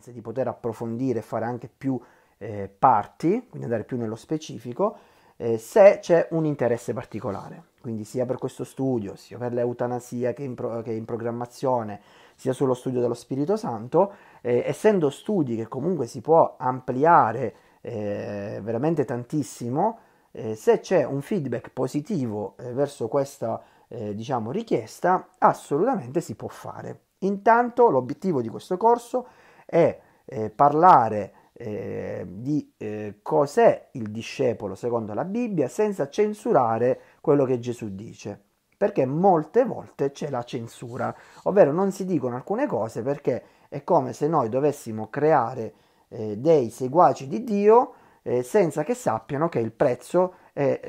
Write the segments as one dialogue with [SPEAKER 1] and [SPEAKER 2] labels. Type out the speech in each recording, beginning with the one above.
[SPEAKER 1] competenze, di poter approfondire e fare anche più eh, parti, quindi andare più nello specifico, eh, se c'è un interesse particolare. Quindi sia per questo studio, sia per l'eutanasia che, in pro- che in programmazione, sia sullo studio dello Spirito Santo, eh, essendo studi che comunque si può ampliare eh, veramente tantissimo, eh, se c'è un feedback positivo eh, verso questa diciamo, richiesta, assolutamente si può fare. Intanto l'obiettivo di questo corso è è eh, parlare eh, di eh, cos'è il discepolo secondo la Bibbia senza censurare quello che Gesù dice. Perché molte volte c'è la censura, ovvero non si dicono alcune cose perché è come se noi dovessimo creare eh, dei seguaci di Dio eh, senza che sappiano che il prezzo è,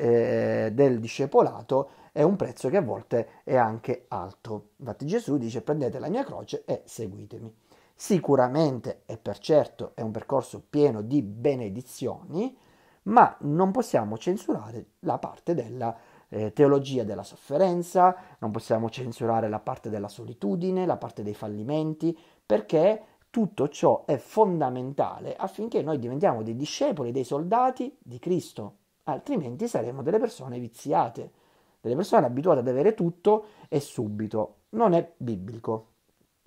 [SPEAKER 1] eh, del discepolato è un prezzo che a volte è anche alto. Infatti Gesù dice prendete la mia croce e seguitemi. Sicuramente e per certo è un percorso pieno di benedizioni, ma non possiamo censurare la parte della eh, teologia della sofferenza, non possiamo censurare la parte della solitudine, la parte dei fallimenti, perché tutto ciò è fondamentale affinché noi diventiamo dei discepoli, dei soldati di Cristo, altrimenti saremo delle persone viziate, delle persone abituate ad avere tutto e subito. Non è biblico.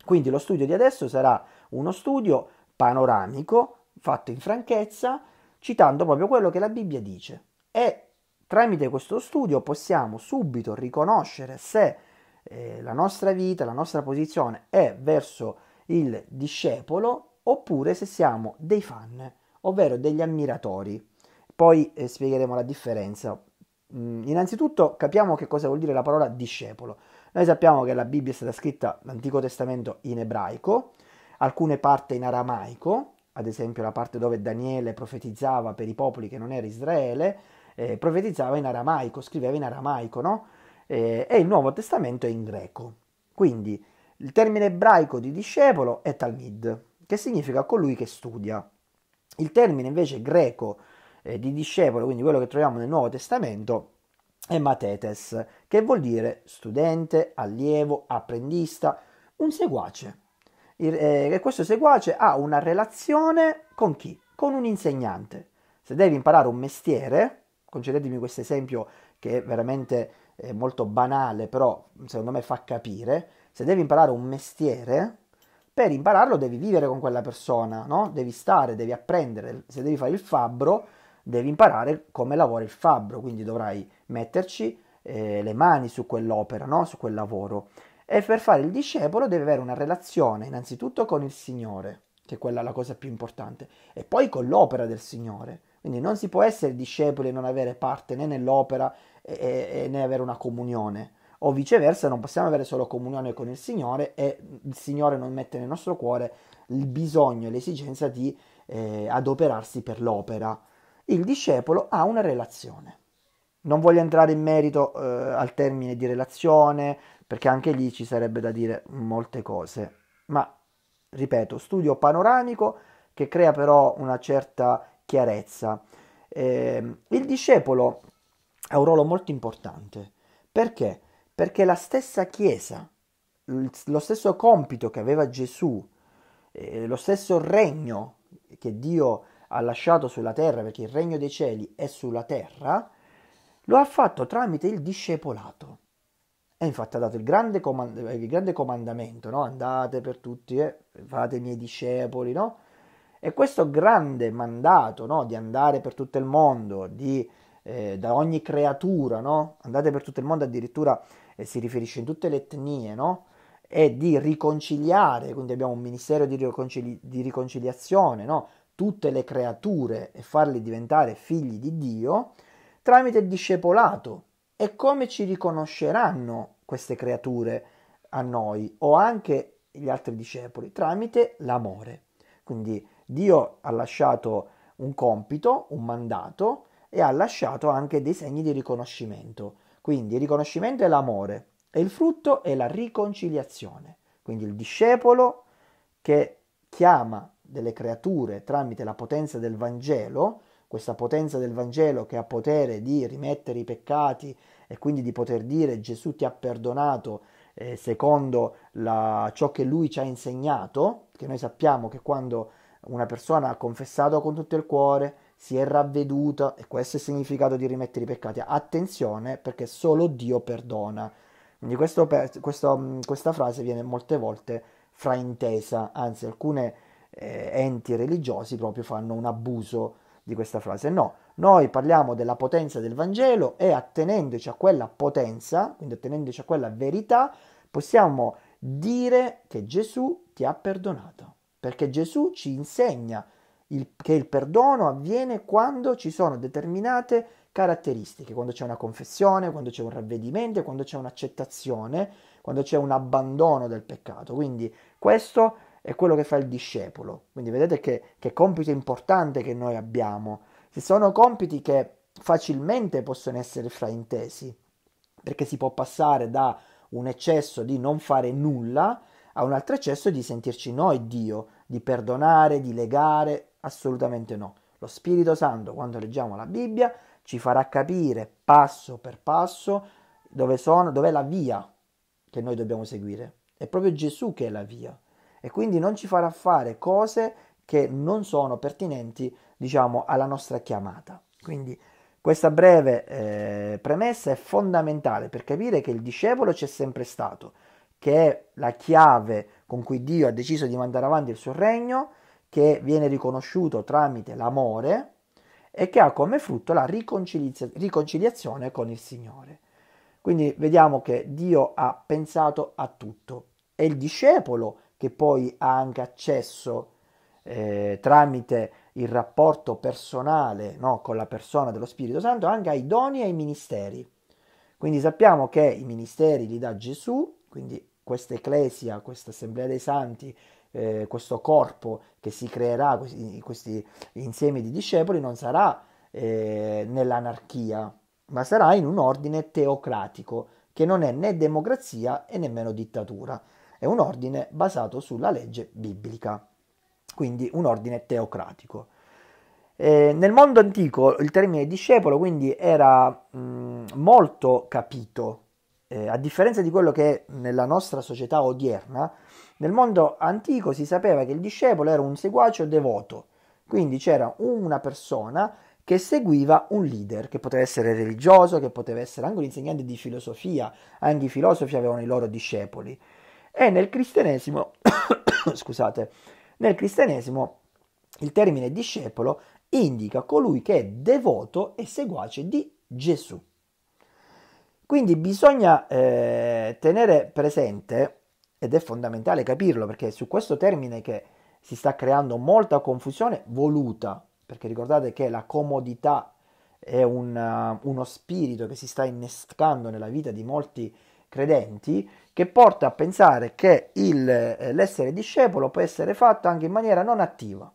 [SPEAKER 1] Quindi lo studio di adesso sarà uno studio panoramico, fatto in franchezza, citando proprio quello che la Bibbia dice. E tramite questo studio possiamo subito riconoscere se eh, la nostra vita, la nostra posizione è verso il discepolo oppure se siamo dei fan, ovvero degli ammiratori. Poi eh, spiegheremo la differenza. Mm, innanzitutto capiamo che cosa vuol dire la parola discepolo. Noi sappiamo che la Bibbia è stata scritta, l'Antico Testamento, in ebraico, alcune parti in aramaico, ad esempio la parte dove Daniele profetizzava per i popoli che non era Israele, eh, profetizzava in aramaico, scriveva in aramaico, no? Eh, e il Nuovo Testamento è in greco. Quindi il termine ebraico di discepolo è Talmid, che significa colui che studia. Il termine invece greco eh, di discepolo, quindi quello che troviamo nel Nuovo Testamento, e matetes, che vuol dire studente, allievo, apprendista, un seguace. Eh, e questo seguace ha una relazione con chi? Con un insegnante. Se devi imparare un mestiere, concedetemi questo esempio che è veramente eh, molto banale, però secondo me fa capire, se devi imparare un mestiere, per impararlo devi vivere con quella persona, no? devi stare, devi apprendere, se devi fare il fabbro, devi imparare come lavora il fabbro, quindi dovrai metterci eh, le mani su quell'opera, no? su quel lavoro. E per fare il discepolo deve avere una relazione innanzitutto con il Signore, che è quella la cosa più importante, e poi con l'opera del Signore. Quindi non si può essere discepoli e non avere parte né nell'opera e, e, né avere una comunione. O viceversa, non possiamo avere solo comunione con il Signore e il Signore non mette nel nostro cuore il bisogno e l'esigenza di eh, adoperarsi per l'opera. Il discepolo ha una relazione. Non voglio entrare in merito eh, al termine di relazione, perché anche lì ci sarebbe da dire molte cose, ma ripeto, studio panoramico che crea però una certa chiarezza. Eh, il discepolo ha un ruolo molto importante, perché? Perché la stessa Chiesa, lo stesso compito che aveva Gesù, eh, lo stesso regno che Dio ha lasciato sulla terra, perché il regno dei cieli è sulla terra, lo ha fatto tramite il discepolato. E infatti ha dato il grande, comand- eh, il grande comandamento, no? andate per tutti, eh? fate i miei discepoli, no? E questo grande mandato no? di andare per tutto il mondo, di, eh, da ogni creatura, no? andate per tutto il mondo addirittura eh, si riferisce in tutte le etnie, no? e di riconciliare, quindi abbiamo un ministero di, riconcili- di riconciliazione, no? tutte le creature e farli diventare figli di Dio, tramite il discepolato. E come ci riconosceranno queste creature a noi o anche gli altri discepoli? Tramite l'amore. Quindi Dio ha lasciato un compito, un mandato e ha lasciato anche dei segni di riconoscimento. Quindi il riconoscimento è l'amore e il frutto è la riconciliazione. Quindi il discepolo che chiama delle creature tramite la potenza del Vangelo, questa potenza del Vangelo che ha potere di rimettere i peccati e quindi di poter dire Gesù ti ha perdonato eh, secondo la, ciò che lui ci ha insegnato, che noi sappiamo che quando una persona ha confessato con tutto il cuore, si è ravveduta e questo è il significato di rimettere i peccati. Attenzione perché solo Dio perdona. Quindi questo, questo, mm, questa frase viene molte volte fraintesa, anzi alcuni eh, enti religiosi proprio fanno un abuso di questa frase. No, noi parliamo della potenza del Vangelo e attenendoci a quella potenza, quindi attenendoci a quella verità, possiamo dire che Gesù ti ha perdonato, perché Gesù ci insegna il, che il perdono avviene quando ci sono determinate caratteristiche, quando c'è una confessione, quando c'è un ravvedimento, quando c'è un'accettazione, quando c'è un abbandono del peccato. Quindi questo è quello che fa il discepolo. Quindi vedete che, che compito importante che noi abbiamo. Ci sono compiti che facilmente possono essere fraintesi, perché si può passare da un eccesso di non fare nulla a un altro eccesso di sentirci noi Dio, di perdonare, di legare, assolutamente no. Lo Spirito Santo, quando leggiamo la Bibbia, ci farà capire passo per passo dove sono, dov'è la via che noi dobbiamo seguire. È proprio Gesù che è la via e quindi non ci farà fare cose che non sono pertinenti, diciamo, alla nostra chiamata. Quindi questa breve eh, premessa è fondamentale per capire che il discepolo c'è sempre stato, che è la chiave con cui Dio ha deciso di mandare avanti il suo regno, che viene riconosciuto tramite l'amore e che ha come frutto la riconcilia- riconciliazione con il Signore. Quindi vediamo che Dio ha pensato a tutto e il discepolo che poi ha anche accesso eh, tramite il rapporto personale no, con la persona dello Spirito Santo anche ai doni e ai ministeri. Quindi sappiamo che i ministeri li dà Gesù, quindi questa ecclesia, questa assemblea dei santi, eh, questo corpo che si creerà, questi, questi insieme di discepoli, non sarà eh, nell'anarchia, ma sarà in un ordine teocratico che non è né democrazia e nemmeno dittatura è un ordine basato sulla legge biblica, quindi un ordine teocratico. Eh, nel mondo antico il termine discepolo quindi era mh, mm, molto capito, eh, a differenza di quello che è nella nostra società odierna, nel mondo antico si sapeva che il discepolo era un seguace devoto, quindi c'era una persona che seguiva un leader, che poteva essere religioso, che poteva essere anche un insegnante di filosofia, anche i filosofi avevano i loro discepoli. E nel cristianesimo, scusate, nel cristianesimo il termine discepolo indica colui che è devoto e seguace di Gesù. Quindi bisogna eh, tenere presente, ed è fondamentale capirlo, perché su questo termine che si sta creando molta confusione voluta, perché ricordate che la comodità è un, uh, uno spirito che si sta innescando nella vita di molti credenti, che porta a pensare che il, eh, l'essere discepolo può essere fatto anche in maniera non attiva.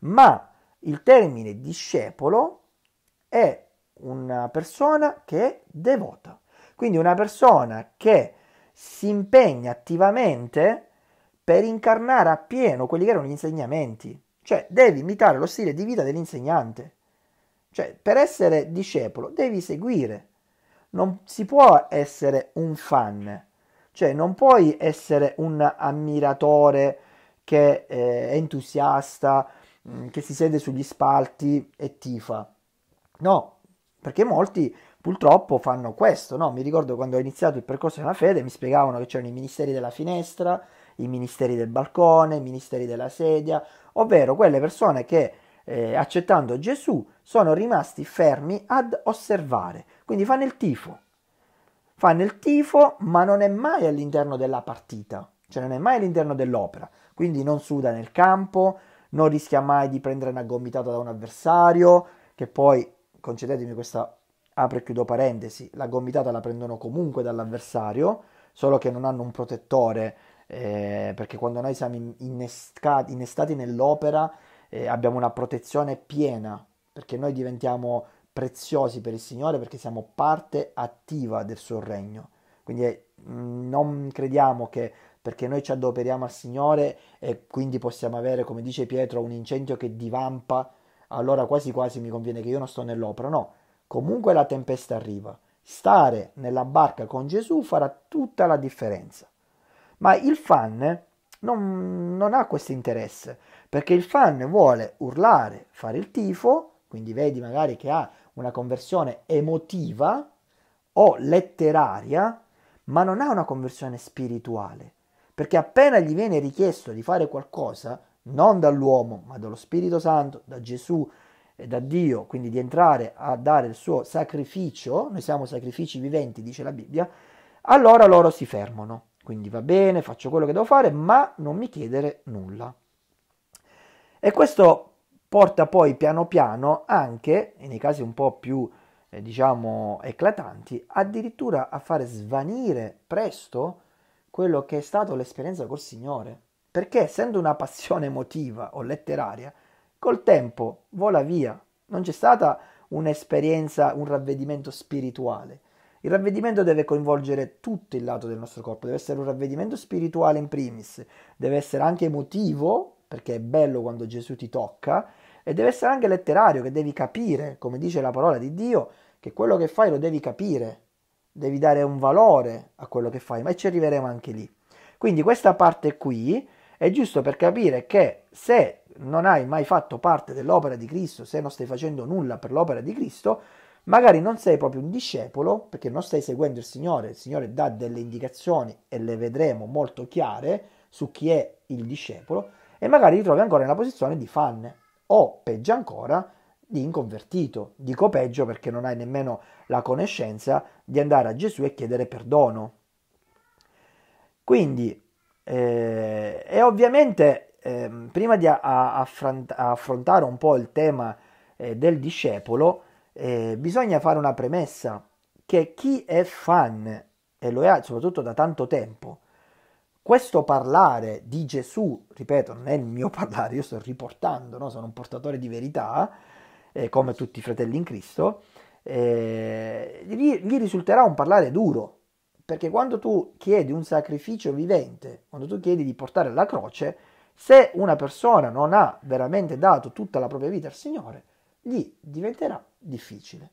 [SPEAKER 1] Ma il termine discepolo è una persona che è devota, quindi una persona che si impegna attivamente per incarnare appieno quelli che erano gli insegnamenti, cioè devi imitare lo stile di vita dell'insegnante, cioè per essere discepolo devi seguire, non si può essere un fan, cioè non puoi essere un ammiratore che eh, è entusiasta, mm, che si siede sugli spalti e tifa. No, perché molti purtroppo fanno questo, no? Mi ricordo quando ho iniziato il percorso della fede mi spiegavano che c'erano i ministeri della finestra, i ministeri del balcone, i ministeri della sedia, ovvero quelle persone che eh, accettando Gesù sono rimasti fermi ad osservare, quindi fanno il tifo, fanno il tifo, ma non è mai all'interno della partita, cioè non è mai all'interno dell'opera, quindi non suda nel campo, non rischia mai di prendere una gomitata da un avversario, che poi, concedetemi questa, apro e chiudo parentesi, la gomitata la prendono comunque dall'avversario, solo che non hanno un protettore, eh, perché quando noi siamo innestati nell'opera eh, abbiamo una protezione piena, perché noi diventiamo preziosi per il Signore perché siamo parte attiva del suo regno. Quindi eh, non crediamo che perché noi ci adoperiamo al Signore e quindi possiamo avere, come dice Pietro, un incendio che divampa, allora quasi quasi mi conviene che io non sto nell'opera. No, comunque la tempesta arriva. Stare nella barca con Gesù farà tutta la differenza. Ma il fan non, non ha questo interesse, perché il fan vuole urlare, fare il tifo, quindi vedi magari che ha una conversione emotiva o letteraria, ma non ha una conversione spirituale, perché appena gli viene richiesto di fare qualcosa, non dall'uomo, ma dallo Spirito Santo, da Gesù e da Dio, quindi di entrare a dare il suo sacrificio, noi siamo sacrifici viventi, dice la Bibbia, allora loro si fermano. Quindi va bene, faccio quello che devo fare, ma non mi chiedere nulla. E questo porta poi piano piano anche, nei casi un po' più eh, diciamo eclatanti, addirittura a fare svanire presto quello che è stato l'esperienza col Signore. Perché essendo una passione emotiva o letteraria, col tempo vola via, non c'è stata un'esperienza, un ravvedimento spirituale. Il ravvedimento deve coinvolgere tutto il lato del nostro corpo, deve essere un ravvedimento spirituale in primis, deve essere anche emotivo, perché è bello quando Gesù ti tocca, e deve essere anche letterario, che devi capire, come dice la parola di Dio, che quello che fai lo devi capire, devi dare un valore a quello che fai, ma ci arriveremo anche lì. Quindi questa parte qui è giusto per capire che se non hai mai fatto parte dell'opera di Cristo, se non stai facendo nulla per l'opera di Cristo, magari non sei proprio un discepolo, perché non stai seguendo il Signore, il Signore dà delle indicazioni e le vedremo molto chiare su chi è il discepolo, e magari ti trovi ancora nella posizione di fan, o peggio ancora di inconvertito. Dico peggio perché non hai nemmeno la conoscenza di andare a Gesù e chiedere perdono. Quindi, eh, e ovviamente, eh, prima di a, a affrontare un po' il tema eh, del discepolo, eh, bisogna fare una premessa che chi è fan, e lo è soprattutto da tanto tempo, questo parlare di Gesù, ripeto, non è il mio parlare, io sto riportando, no? sono un portatore di verità, eh, come tutti i fratelli in Cristo, eh, gli, gli risulterà un parlare duro, perché quando tu chiedi un sacrificio vivente, quando tu chiedi di portare la croce, se una persona non ha veramente dato tutta la propria vita al Signore, gli diventerà difficile.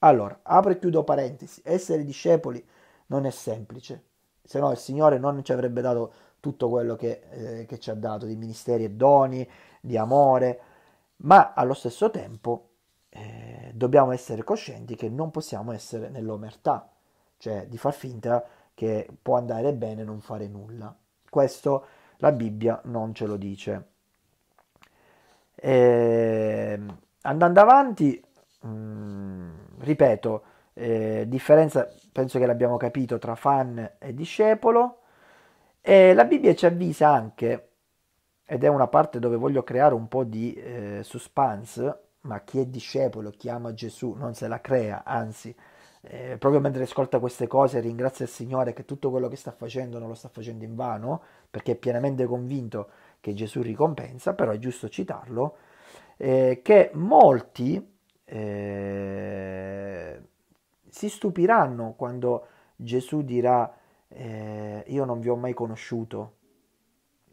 [SPEAKER 1] Allora, apro e chiudo parentesi, essere discepoli non è semplice, se no il Signore non ci avrebbe dato tutto quello che, eh, che ci ha dato di ministeri e doni, di amore, ma allo stesso tempo eh, dobbiamo essere coscienti che non possiamo essere nell'omertà, cioè di far finta che può andare bene non fare nulla. Questo la Bibbia non ce lo dice. E, ehm, andando avanti, mh, mm, ripeto, eh, differenza, penso che l'abbiamo capito, tra fan e discepolo. E la Bibbia ci avvisa anche, ed è una parte dove voglio creare un po' di eh, suspense, ma chi è discepolo, chi ama Gesù, non se la crea, anzi, eh, proprio mentre ascolta queste cose ringrazia il Signore che tutto quello che sta facendo non lo sta facendo in vano, perché è pienamente convinto che Gesù ricompensa, però è giusto citarlo, eh, che molti eh, si stupiranno quando Gesù dirà eh, io non vi ho mai conosciuto.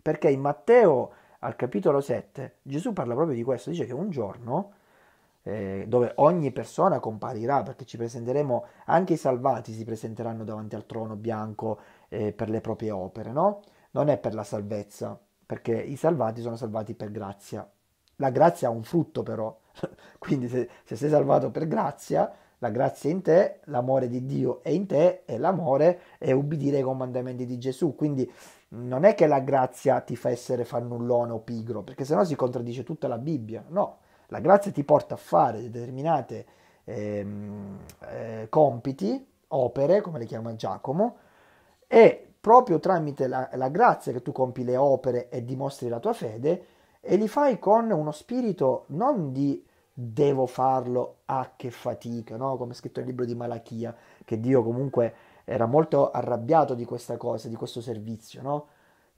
[SPEAKER 1] Perché in Matteo al capitolo 7 Gesù parla proprio di questo, dice che un giorno eh, dove ogni persona comparirà perché ci presenteremo, anche i salvati si presenteranno davanti al trono bianco eh, per le proprie opere, no? Non è per la salvezza, perché i salvati sono salvati per grazia. La grazia ha un frutto però, quindi se, se sei salvato per grazia la grazia è in te, l'amore di Dio è in te e l'amore è ubbidire ai comandamenti di Gesù. Quindi mm, non è che la grazia ti fa essere fannullone o pigro, perché sennò si contraddice tutta la Bibbia. No, la grazia ti porta a fare determinate ehm, eh, compiti, opere, come le chiama Giacomo, e proprio tramite la, la, grazia che tu compi le opere e dimostri la tua fede e li fai con uno spirito non di devo farlo, ah che fatica, no? come è scritto nel libro di Malachia, che Dio comunque era molto arrabbiato di questa cosa, di questo servizio, no?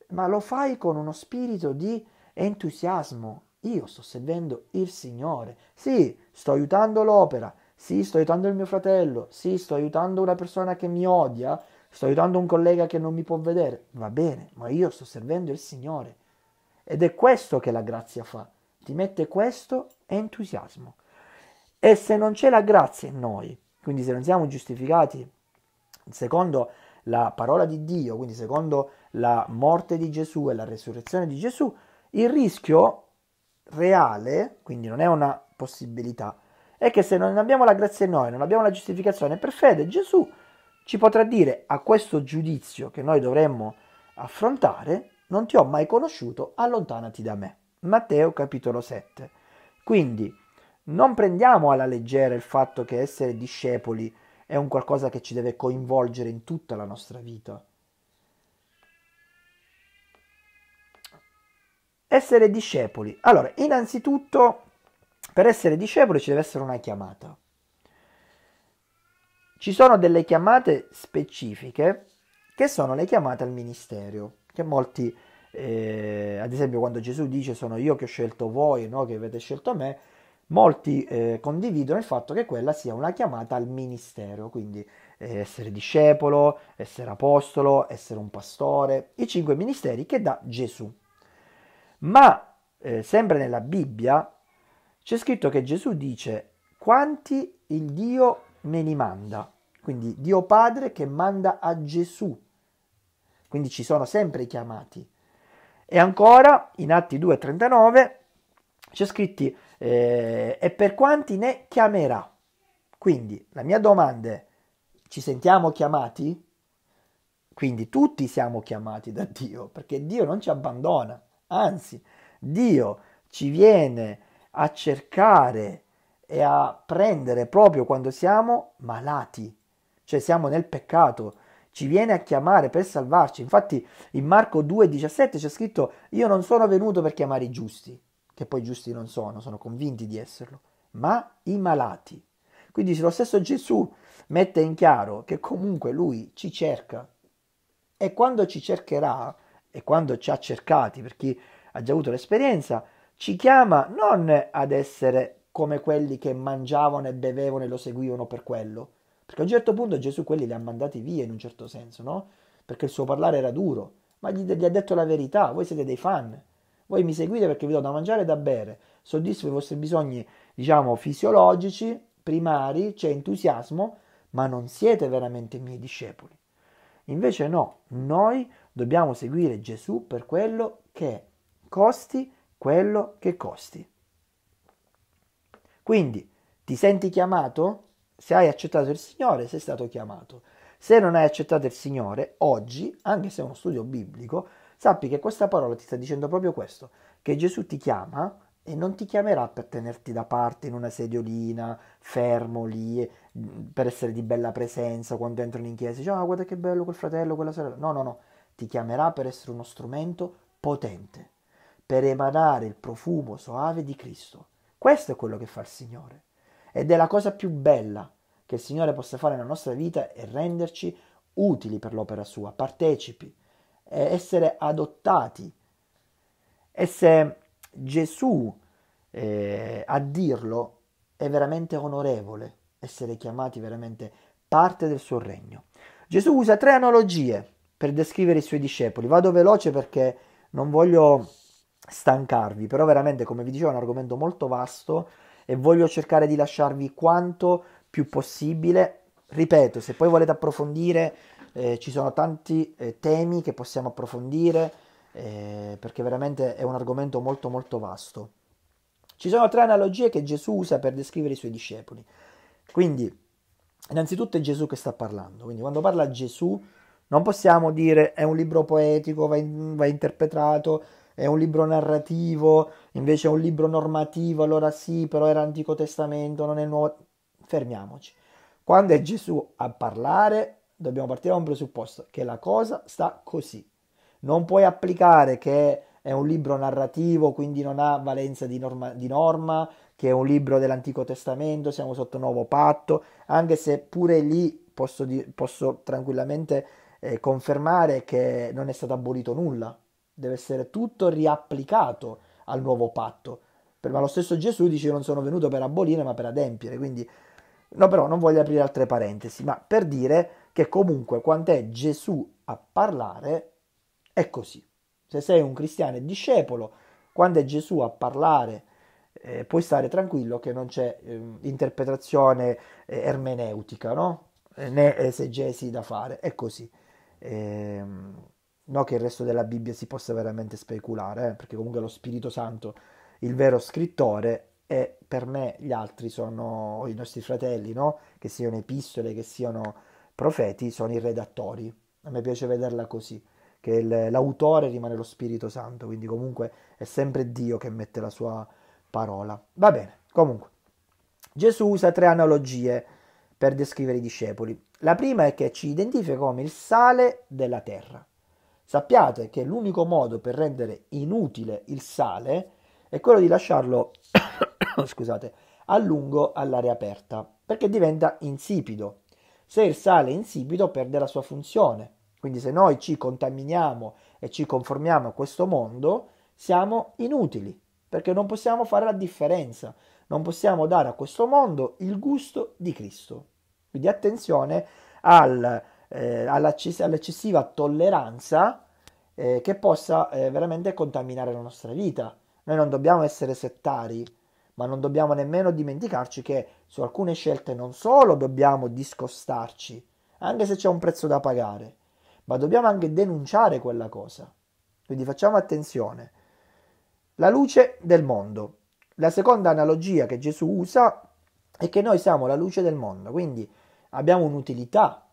[SPEAKER 1] ma lo fai con uno spirito di entusiasmo. Io sto servendo il Signore, sì, sto aiutando l'opera, sì, sto aiutando il mio fratello, sì, sto aiutando una persona che mi odia, sto aiutando un collega che non mi può vedere, va bene, ma io sto servendo il Signore. Ed è questo che la grazia fa. Ti mette questo entusiasmo. E se non c'è la grazia in noi, quindi se non siamo giustificati secondo la parola di Dio, quindi secondo la morte di Gesù e la resurrezione di Gesù, il rischio reale, quindi non è una possibilità, è che se non abbiamo la grazia in noi, non abbiamo la giustificazione per fede, Gesù ci potrà dire a questo giudizio che noi dovremmo affrontare, non ti ho mai conosciuto, allontanati da me. Matteo capitolo 7. Quindi non prendiamo alla leggera il fatto che essere discepoli è un qualcosa che ci deve coinvolgere in tutta la nostra vita. Essere discepoli. Allora, innanzitutto, per essere discepoli ci deve essere una chiamata. Ci sono delle chiamate specifiche che sono le chiamate al ministero, che molti eh, ad esempio quando Gesù dice sono io che ho scelto voi, no? che avete scelto me, molti eh, condividono il fatto che quella sia una chiamata al ministero, quindi eh, essere discepolo, essere apostolo, essere un pastore, i cinque ministeri che dà Gesù. Ma eh, sempre nella Bibbia c'è scritto che Gesù dice quanti il Dio me li manda, quindi Dio Padre che manda a Gesù. Quindi ci sono sempre i chiamati. E ancora in Atti 2,39 c'è scritto eh, e per quanti ne chiamerà. Quindi la mia domanda è, ci sentiamo chiamati? Quindi tutti siamo chiamati da Dio, perché Dio non ci abbandona, anzi Dio ci viene a cercare e a prendere proprio quando siamo malati, cioè siamo nel peccato, ci viene a chiamare per salvarci. Infatti in Marco 2,17 c'è scritto io non sono venuto per chiamare i giusti, che poi giusti non sono, sono convinti di esserlo, ma i malati. Quindi lo stesso Gesù mette in chiaro che comunque lui ci cerca e quando ci cercherà e quando ci ha cercati, per chi ha già avuto l'esperienza, ci chiama non ad essere come quelli che mangiavano e bevevano e lo seguivano per quello, perché a un certo punto Gesù quelli li ha mandati via in un certo senso, no? Perché il suo parlare era duro, ma gli, gli ha detto la verità, voi siete dei fan, voi mi seguite perché vi do da mangiare e da bere, soddisfo i vostri bisogni, diciamo, fisiologici, primari, c'è entusiasmo, ma non siete veramente i miei discepoli. Invece no, noi dobbiamo seguire Gesù per quello che costi quello che costi. Quindi, ti senti chiamato? se hai accettato il Signore sei stato chiamato. Se non hai accettato il Signore, oggi, anche se è uno studio biblico, sappi che questa parola ti sta dicendo proprio questo, che Gesù ti chiama e non ti chiamerà per tenerti da parte in una sediolina, fermo lì, per essere di bella presenza quando entrano in chiesa, diciamo ah, guarda che bello quel fratello, quella sorella. No, no, no, ti chiamerà per essere uno strumento potente, per emanare il profumo soave di Cristo. Questo è quello che fa il Signore ed è la cosa più bella che il Signore possa fare nella nostra vita e renderci utili per l'opera sua, partecipi, essere adottati. E se Gesù eh, a dirlo è veramente onorevole, essere chiamati veramente parte del suo regno. Gesù usa tre analogie per descrivere i suoi discepoli. Vado veloce perché non voglio stancarvi, però veramente come vi dicevo è un argomento molto vasto e voglio cercare di lasciarvi quanto più possibile. Ripeto, se poi volete approfondire, eh, ci sono tanti eh, temi che possiamo approfondire eh, perché veramente è un argomento molto molto vasto. Ci sono tre analogie che Gesù usa per descrivere i suoi discepoli. Quindi, innanzitutto è Gesù che sta parlando, quindi quando parla Gesù non possiamo dire è un libro poetico, va, in, va interpretato, è un libro narrativo, invece è un libro normativo, allora sì, però era Antico Testamento, non è Nuovo fermiamoci. Quando è Gesù a parlare, dobbiamo partire da un presupposto, che la cosa sta così. Non puoi applicare che è un libro narrativo, quindi non ha valenza di norma, di norma, che è un libro dell'Antico Testamento, siamo sotto nuovo patto, anche se pure lì posso, posso tranquillamente eh, confermare che non è stato abolito nulla, deve essere tutto riapplicato al nuovo patto. ma lo stesso Gesù dice non sono venuto per abolire ma per adempiere, quindi No, però non voglio aprire altre parentesi, ma per dire che comunque quando è Gesù a parlare è così. Se sei un cristiano e discepolo, quando è Gesù a parlare eh, puoi stare tranquillo che non c'è eh, interpretazione eh, ermeneutica, no? Eh, né esegesi da fare, è così. Ehm, no che il resto della Bibbia si possa veramente speculare, eh, perché comunque lo Spirito Santo, il vero scrittore, e per me gli altri sono i nostri fratelli, no? che siano epistole, che siano profeti, sono i redattori. A me piace vederla così, che il, l'autore rimane lo Spirito Santo, quindi comunque è sempre Dio che mette la sua parola. Va bene, comunque. Gesù usa tre analogie per descrivere i discepoli. La prima è che ci identifica come il sale della terra. Sappiate che l'unico modo per rendere inutile il sale è quello di lasciarlo scusate, a lungo all'aria aperta, perché diventa insipido. Se il sale è insipido perde la sua funzione. Quindi se noi ci contaminiamo e ci conformiamo a questo mondo, siamo inutili, perché non possiamo fare la differenza, non possiamo dare a questo mondo il gusto di Cristo. Quindi attenzione al, eh, all'eccessiva tolleranza eh, che possa eh, veramente contaminare la nostra vita. Noi non dobbiamo essere settari, ma non dobbiamo nemmeno dimenticarci che su alcune scelte non solo dobbiamo discostarci, anche se c'è un prezzo da pagare, ma dobbiamo anche denunciare quella cosa. Quindi facciamo attenzione. La luce del mondo. La seconda analogia che Gesù usa è che noi siamo la luce del mondo, quindi abbiamo un'utilità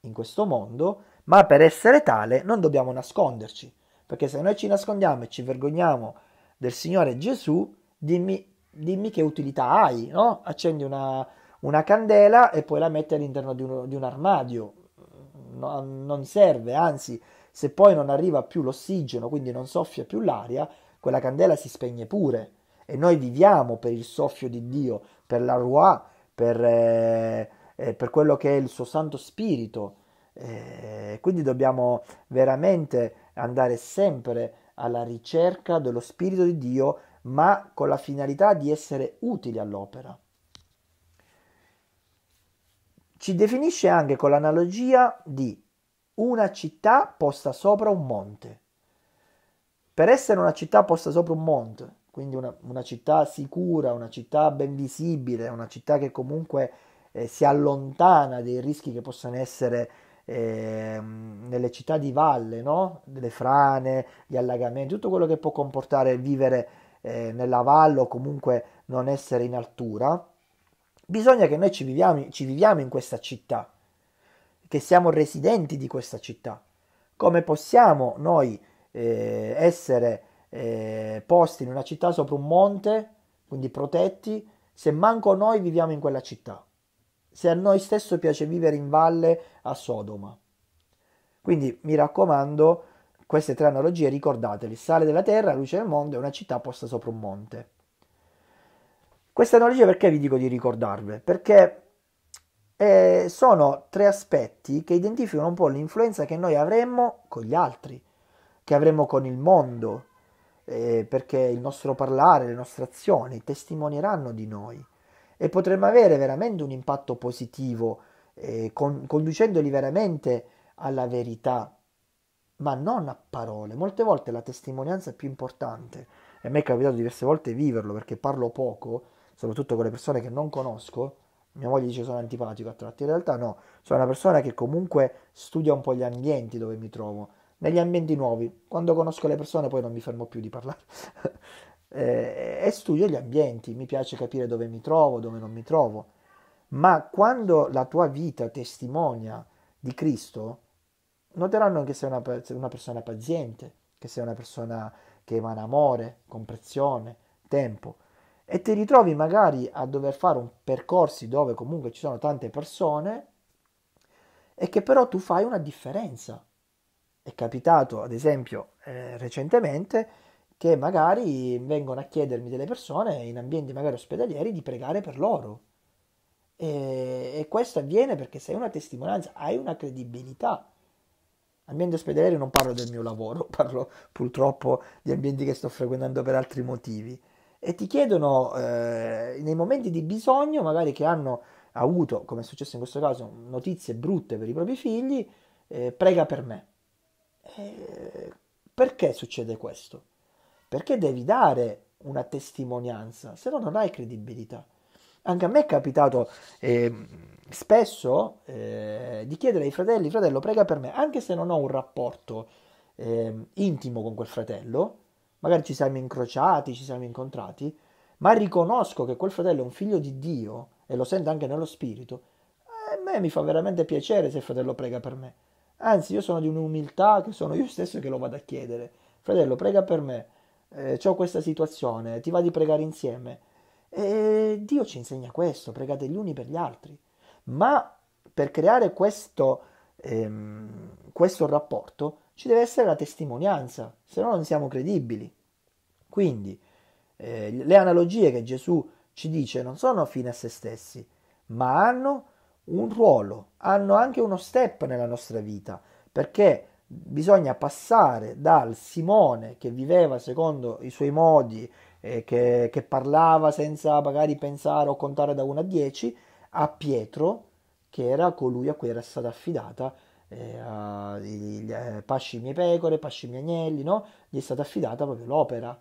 [SPEAKER 1] in questo mondo, ma per essere tale non dobbiamo nasconderci, perché se noi ci nascondiamo e ci vergogniamo del Signore Gesù, dimmi dimmi che utilità hai, no? Accendi una, una candela e poi la metti all'interno di un, di un armadio. No, non serve, anzi, se poi non arriva più l'ossigeno, quindi non soffia più l'aria, quella candela si spegne pure. E noi viviamo per il soffio di Dio, per la Ruah, per, eh, eh, per quello che è il suo Santo Spirito. Eh, quindi dobbiamo veramente andare sempre alla ricerca dello Spirito di Dio ma con la finalità di essere utili all'opera. Ci definisce anche con l'analogia di una città posta sopra un monte. Per essere una città posta sopra un monte, quindi una, una città sicura, una città ben visibile, una città che comunque eh, si allontana dai rischi che possono essere eh, nelle città di valle, no? delle frane, gli allagamenti, tutto quello che può comportare vivere eh, nella valle o comunque non essere in altura, bisogna che noi ci viviamo, ci viviamo in questa città, che siamo residenti di questa città. Come possiamo noi eh, essere eh, posti in una città sopra un monte, quindi protetti, se manco noi viviamo in quella città? Se a noi stesso piace vivere in valle a Sodoma. Quindi mi raccomando, queste tre analogie ricordate, sale della terra, luce del mondo e una città posta sopra un monte. Queste analogie perché vi dico di ricordarle? Perché eh, sono tre aspetti che identificano un po' l'influenza che noi avremmo con gli altri, che avremmo con il mondo, eh, perché il nostro parlare, le nostre azioni testimonieranno di noi e potremmo avere veramente un impatto positivo eh, con, conducendoli veramente alla verità ma non a parole. Molte volte la testimonianza è più importante e a me è capitato diverse volte viverlo perché parlo poco, soprattutto con le persone che non conosco. Mia moglie dice sono antipatico a tratti, in realtà no, sono una persona che comunque studia un po' gli ambienti dove mi trovo, negli ambienti nuovi. Quando conosco le persone poi non mi fermo più di parlare. Eh, e studio gli ambienti, mi piace capire dove mi trovo, dove non mi trovo. Ma quando la tua vita testimonia di Cristo, noteranno che sei una, una persona paziente, che sei una persona che emana amore, comprensione, tempo e ti ritrovi magari a dover fare un percorso dove comunque ci sono tante persone e che però tu fai una differenza. È capitato, ad esempio, eh, recentemente che magari vengono a chiedermi delle persone in ambienti magari ospedalieri di pregare per loro. E, e questo avviene perché sei una testimonianza, hai una credibilità Ambiente ospedaliero non parlo del mio lavoro, parlo purtroppo di ambienti che sto frequentando per altri motivi. E ti chiedono eh, nei momenti di bisogno, magari che hanno avuto, come è successo in questo caso, notizie brutte per i propri figli, eh, prega per me. Eh, perché succede questo? Perché devi dare una testimonianza, se no non hai credibilità. Anche a me è capitato eh, spesso eh, di chiedere ai fratelli, fratello prega per me, anche se non ho un rapporto eh, intimo con quel fratello, magari ci siamo incrociati, ci siamo incontrati, ma riconosco che quel fratello è un figlio di Dio e lo sento anche nello spirito, eh, a me mi fa veramente piacere se il fratello prega per me. Anzi, io sono di un'umiltà che sono io stesso che lo vado a chiedere. Fratello, prega per me, eh, ho questa situazione, ti va di pregare insieme? E Dio ci insegna questo, pregate gli uni per gli altri. Ma per creare questo, ehm, questo rapporto ci deve essere la testimonianza, se no non siamo credibili. Quindi eh, le analogie che Gesù ci dice non sono fine a se stessi, ma hanno un ruolo, hanno anche uno step nella nostra vita, perché bisogna passare dal Simone che viveva secondo i suoi modi eh, che, che parlava senza magari pensare o contare da 1 a 10, a Pietro, che era colui a cui era stata affidata eh, eh pasci mie pecore, pasci miei agnelli, no? Gli è stata affidata proprio l'opera.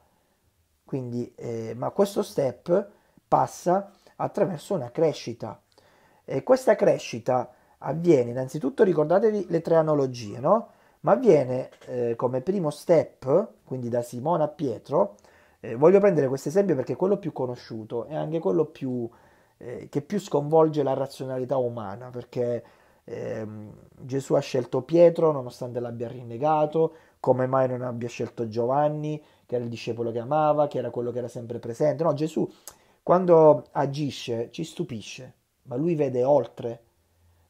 [SPEAKER 1] Quindi, eh, ma questo step passa attraverso una crescita. E questa crescita avviene, innanzitutto ricordatevi le tre analogie, no? Ma avviene eh, come primo step, quindi da Simone a Pietro, eh, voglio prendere questo esempio perché è quello più conosciuto e anche quello più, eh, che più sconvolge la razionalità umana, perché ehm, Gesù ha scelto Pietro nonostante l'abbia rinnegato, come mai non abbia scelto Giovanni, che era il discepolo che amava, che era quello che era sempre presente. No, Gesù quando agisce ci stupisce, ma lui vede oltre,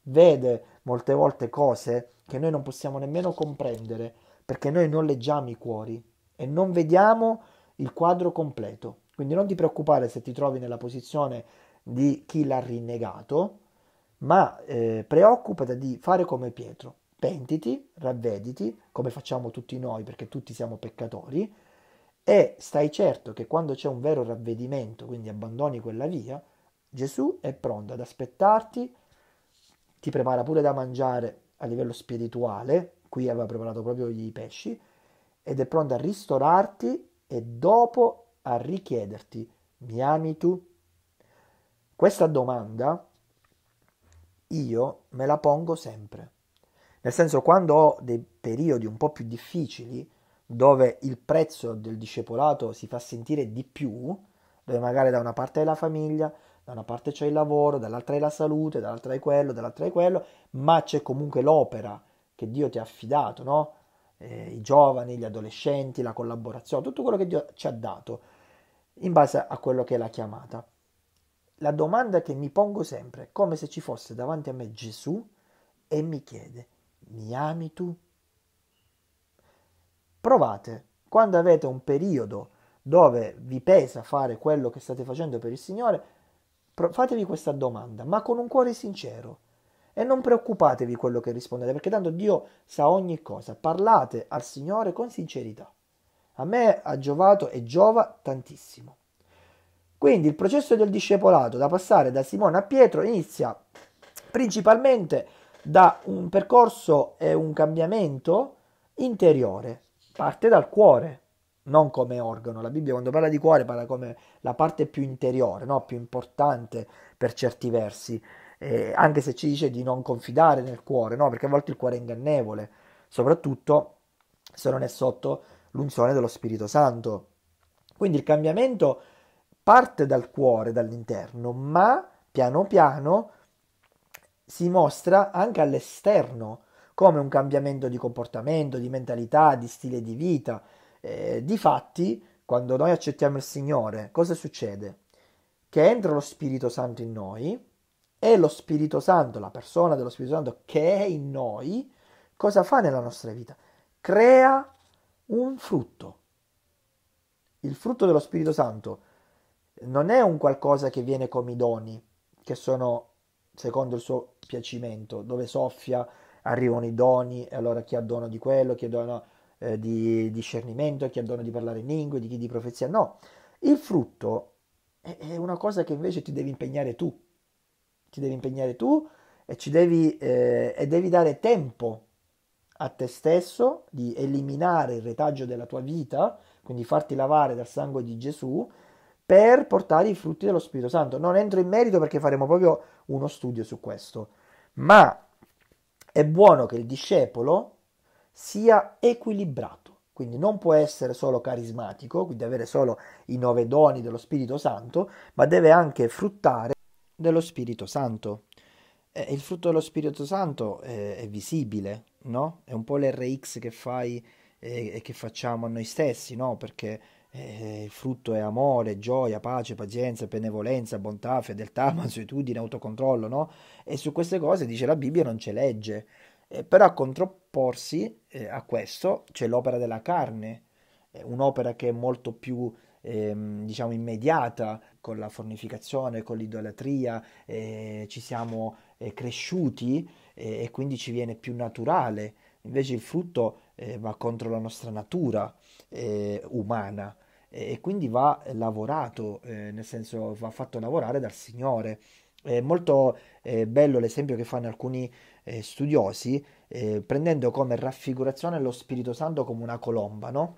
[SPEAKER 1] vede molte volte cose che noi non possiamo nemmeno comprendere perché noi non leggiamo i cuori e non vediamo il quadro completo. Quindi non ti preoccupare se ti trovi nella posizione di chi l'ha rinnegato, ma eh, preoccupati di fare come Pietro. Pentiti, ravvediti, come facciamo tutti noi perché tutti siamo peccatori, e stai certo che quando c'è un vero ravvedimento, quindi abbandoni quella via, Gesù è pronto ad aspettarti, ti prepara pure da mangiare a livello spirituale, qui aveva preparato proprio i pesci, ed è pronto a ristorarti e dopo a richiederti, mi ami tu? Questa domanda io me la pongo sempre. Nel senso, quando ho dei periodi un po' più difficili, dove il prezzo del discepolato si fa sentire di più, dove magari da una parte è la famiglia, da una parte c'è il lavoro, dall'altra è la salute, dall'altra è quello, dall'altra è quello, ma c'è comunque l'opera che Dio ti ha affidato, no? eh, i giovani, gli adolescenti, la collaborazione, tutto quello che Dio ci ha dato in base a quello che è la chiamata. La domanda che mi pongo sempre è come se ci fosse davanti a me Gesù e mi chiede, mi ami tu? Provate, quando avete un periodo dove vi pesa fare quello che state facendo per il Signore, fatevi questa domanda, ma con un cuore sincero. E non preoccupatevi di quello che rispondete, perché tanto Dio sa ogni cosa. Parlate al Signore con sincerità. A me ha giovato e giova tantissimo. Quindi il processo del discepolato da passare da Simone a Pietro inizia principalmente da un percorso e un cambiamento interiore, parte dal cuore, non come organo. La Bibbia quando parla di cuore parla come la parte più interiore, no? più importante per certi versi eh, anche se ci dice di non confidare nel cuore, no? perché a volte il cuore è ingannevole, soprattutto se non è sotto l'unzione dello Spirito Santo. Quindi il cambiamento parte dal cuore, dall'interno, ma piano piano si mostra anche all'esterno come un cambiamento di comportamento, di mentalità, di stile di vita. Eh, difatti, quando noi accettiamo il Signore, cosa succede? Che entra lo Spirito Santo in noi, è lo Spirito Santo, la persona dello Spirito Santo che è in noi, cosa fa nella nostra vita? Crea un frutto. Il frutto dello Spirito Santo non è un qualcosa che viene come i doni, che sono secondo il suo piacimento, dove soffia, arrivano i doni, e allora chi ha dono di quello, chi ha dono eh, di discernimento, chi ha dono di parlare in lingue, di chi di profezia. No, il frutto è, è una cosa che invece ti devi impegnare tu ti devi impegnare tu e, devi, eh, e devi dare tempo a te stesso di eliminare il retaggio della tua vita, quindi farti lavare dal sangue di Gesù, per portare i frutti dello Spirito Santo. Non entro in merito perché faremo proprio uno studio su questo, ma è buono che il discepolo sia equilibrato, quindi non può essere solo carismatico, quindi avere solo i nove doni dello Spirito Santo, ma deve anche fruttare dello Spirito Santo. E il frutto dello Spirito Santo è, eh, è visibile, no? È un po' l'RX che fai e, eh, e che facciamo a noi stessi, no? Perché eh, il frutto è amore, gioia, pace, pazienza, benevolenza, bontà, fedeltà, mansuetudine, autocontrollo, no? E su queste cose, dice la Bibbia, non c'è legge. Eh, però a controporsi eh, a questo c'è l'opera della carne, un'opera che è molto più ehm, diciamo immediata con la fornificazione, con l'idolatria, eh, ci siamo eh, cresciuti eh, e quindi ci viene più naturale. Invece il frutto eh, va contro la nostra natura eh, umana e quindi va lavorato, eh, nel senso va fatto lavorare dal Signore. È molto bello l'esempio che fanno alcuni studiosi, prendendo come raffigurazione lo Spirito Santo come una colomba, no?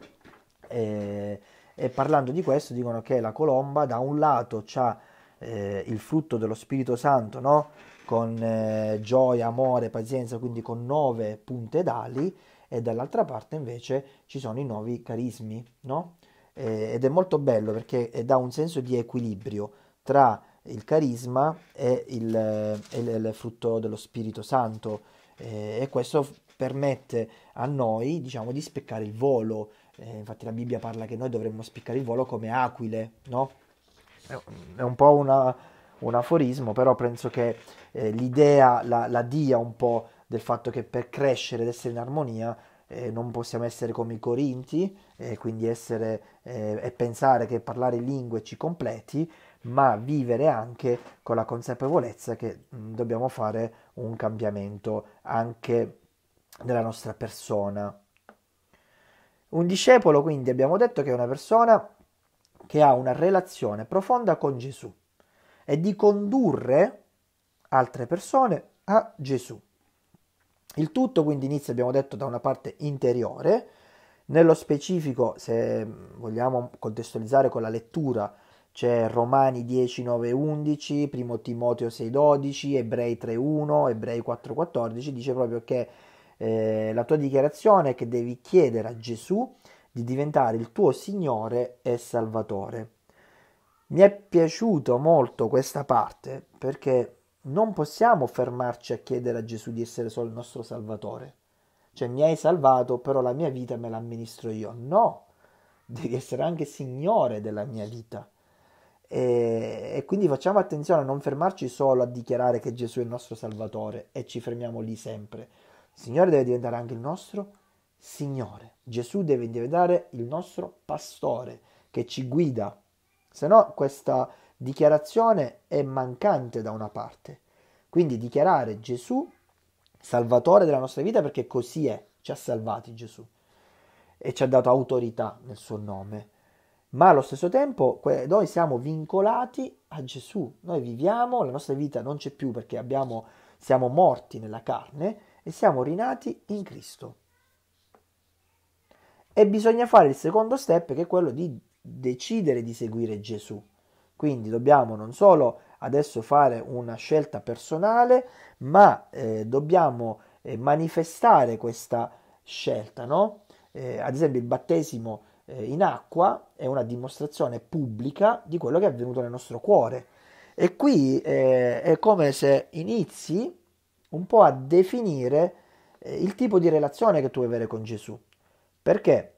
[SPEAKER 1] Eh, e parlando di questo dicono che la colomba da un lato ha eh, il frutto dello Spirito Santo, no? con eh, gioia, amore, pazienza, quindi con nove punte d'ali, e dall'altra parte invece ci sono i nuovi carismi, no? eh, ed è molto bello perché eh, dà un senso di equilibrio tra il carisma e il, e il frutto dello Spirito Santo eh, e questo permette a noi diciamo di speccare il volo eh, infatti la Bibbia parla che noi dovremmo spiccare il volo come aquile, no? È un po' una, un aforismo, però penso che eh, l'idea la, la, dia un po' del fatto che per crescere ed essere in armonia eh, non possiamo essere come i Corinti, eh, quindi essere eh, e pensare che parlare lingue ci completi, ma vivere anche con la consapevolezza che mh, mm, dobbiamo fare un cambiamento anche nella nostra persona. Un discepolo, quindi, abbiamo detto che è una persona che ha una relazione profonda con Gesù e di condurre altre persone a Gesù. Il tutto quindi inizia, abbiamo detto, da una parte interiore, nello specifico, se vogliamo contestualizzare con la lettura, c'è Romani 10, 9, 11, 1 Timoteo 6, 12, Ebrei 3, 1, Ebrei 4, 14, dice proprio che eh, la tua dichiarazione è che devi chiedere a Gesù di diventare il tuo Signore e Salvatore. Mi è piaciuto molto questa parte perché non possiamo fermarci a chiedere a Gesù di essere solo il nostro Salvatore. Cioè mi hai salvato, però la mia vita me la amministro io. No, devi essere anche Signore della mia vita. E, e, quindi facciamo attenzione a non fermarci solo a dichiarare che Gesù è il nostro Salvatore e ci fermiamo lì sempre Signore deve diventare anche il nostro Signore. Gesù deve diventare il nostro pastore che ci guida. Se no questa dichiarazione è mancante da una parte. Quindi dichiarare Gesù salvatore della nostra vita perché così è, ci ha salvati Gesù e ci ha dato autorità nel suo nome. Ma allo stesso tempo noi siamo vincolati a Gesù, noi viviamo, la nostra vita non c'è più perché abbiamo, siamo morti nella carne, e siamo rinati in Cristo. E bisogna fare il secondo step che è quello di decidere di seguire Gesù. Quindi dobbiamo non solo adesso fare una scelta personale, ma eh, dobbiamo eh, manifestare questa scelta, no? eh, ad esempio il battesimo eh, in acqua è una dimostrazione pubblica di quello che è avvenuto nel nostro cuore. E qui eh, è come se inizi un po' a definire eh, il tipo di relazione che tu vuoi avere con Gesù. Perché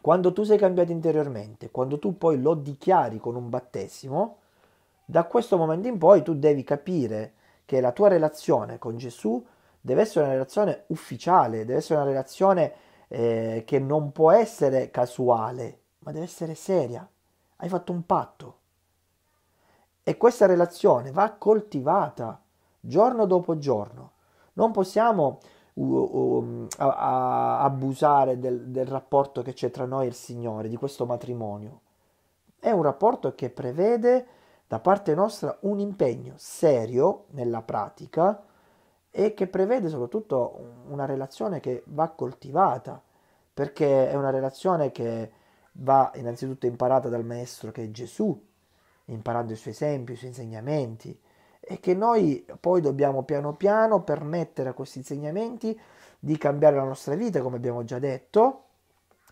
[SPEAKER 1] quando tu sei cambiato interiormente, quando tu poi lo dichiari con un battesimo, da questo momento in poi tu devi capire che la tua relazione con Gesù deve essere una relazione ufficiale, deve essere una relazione eh, che non può essere casuale, ma deve essere seria. Hai fatto un patto. E questa relazione va coltivata giorno dopo giorno. Non possiamo uh, uh, abusare del, del rapporto che c'è tra noi e il Signore, di questo matrimonio. È un rapporto che prevede da parte nostra un impegno serio nella pratica e che prevede soprattutto una relazione che va coltivata, perché è una relazione che va innanzitutto imparata dal Maestro che è Gesù, imparando i suoi esempi, i suoi insegnamenti, e che noi poi dobbiamo piano piano permettere a questi insegnamenti di cambiare la nostra vita, come abbiamo già detto,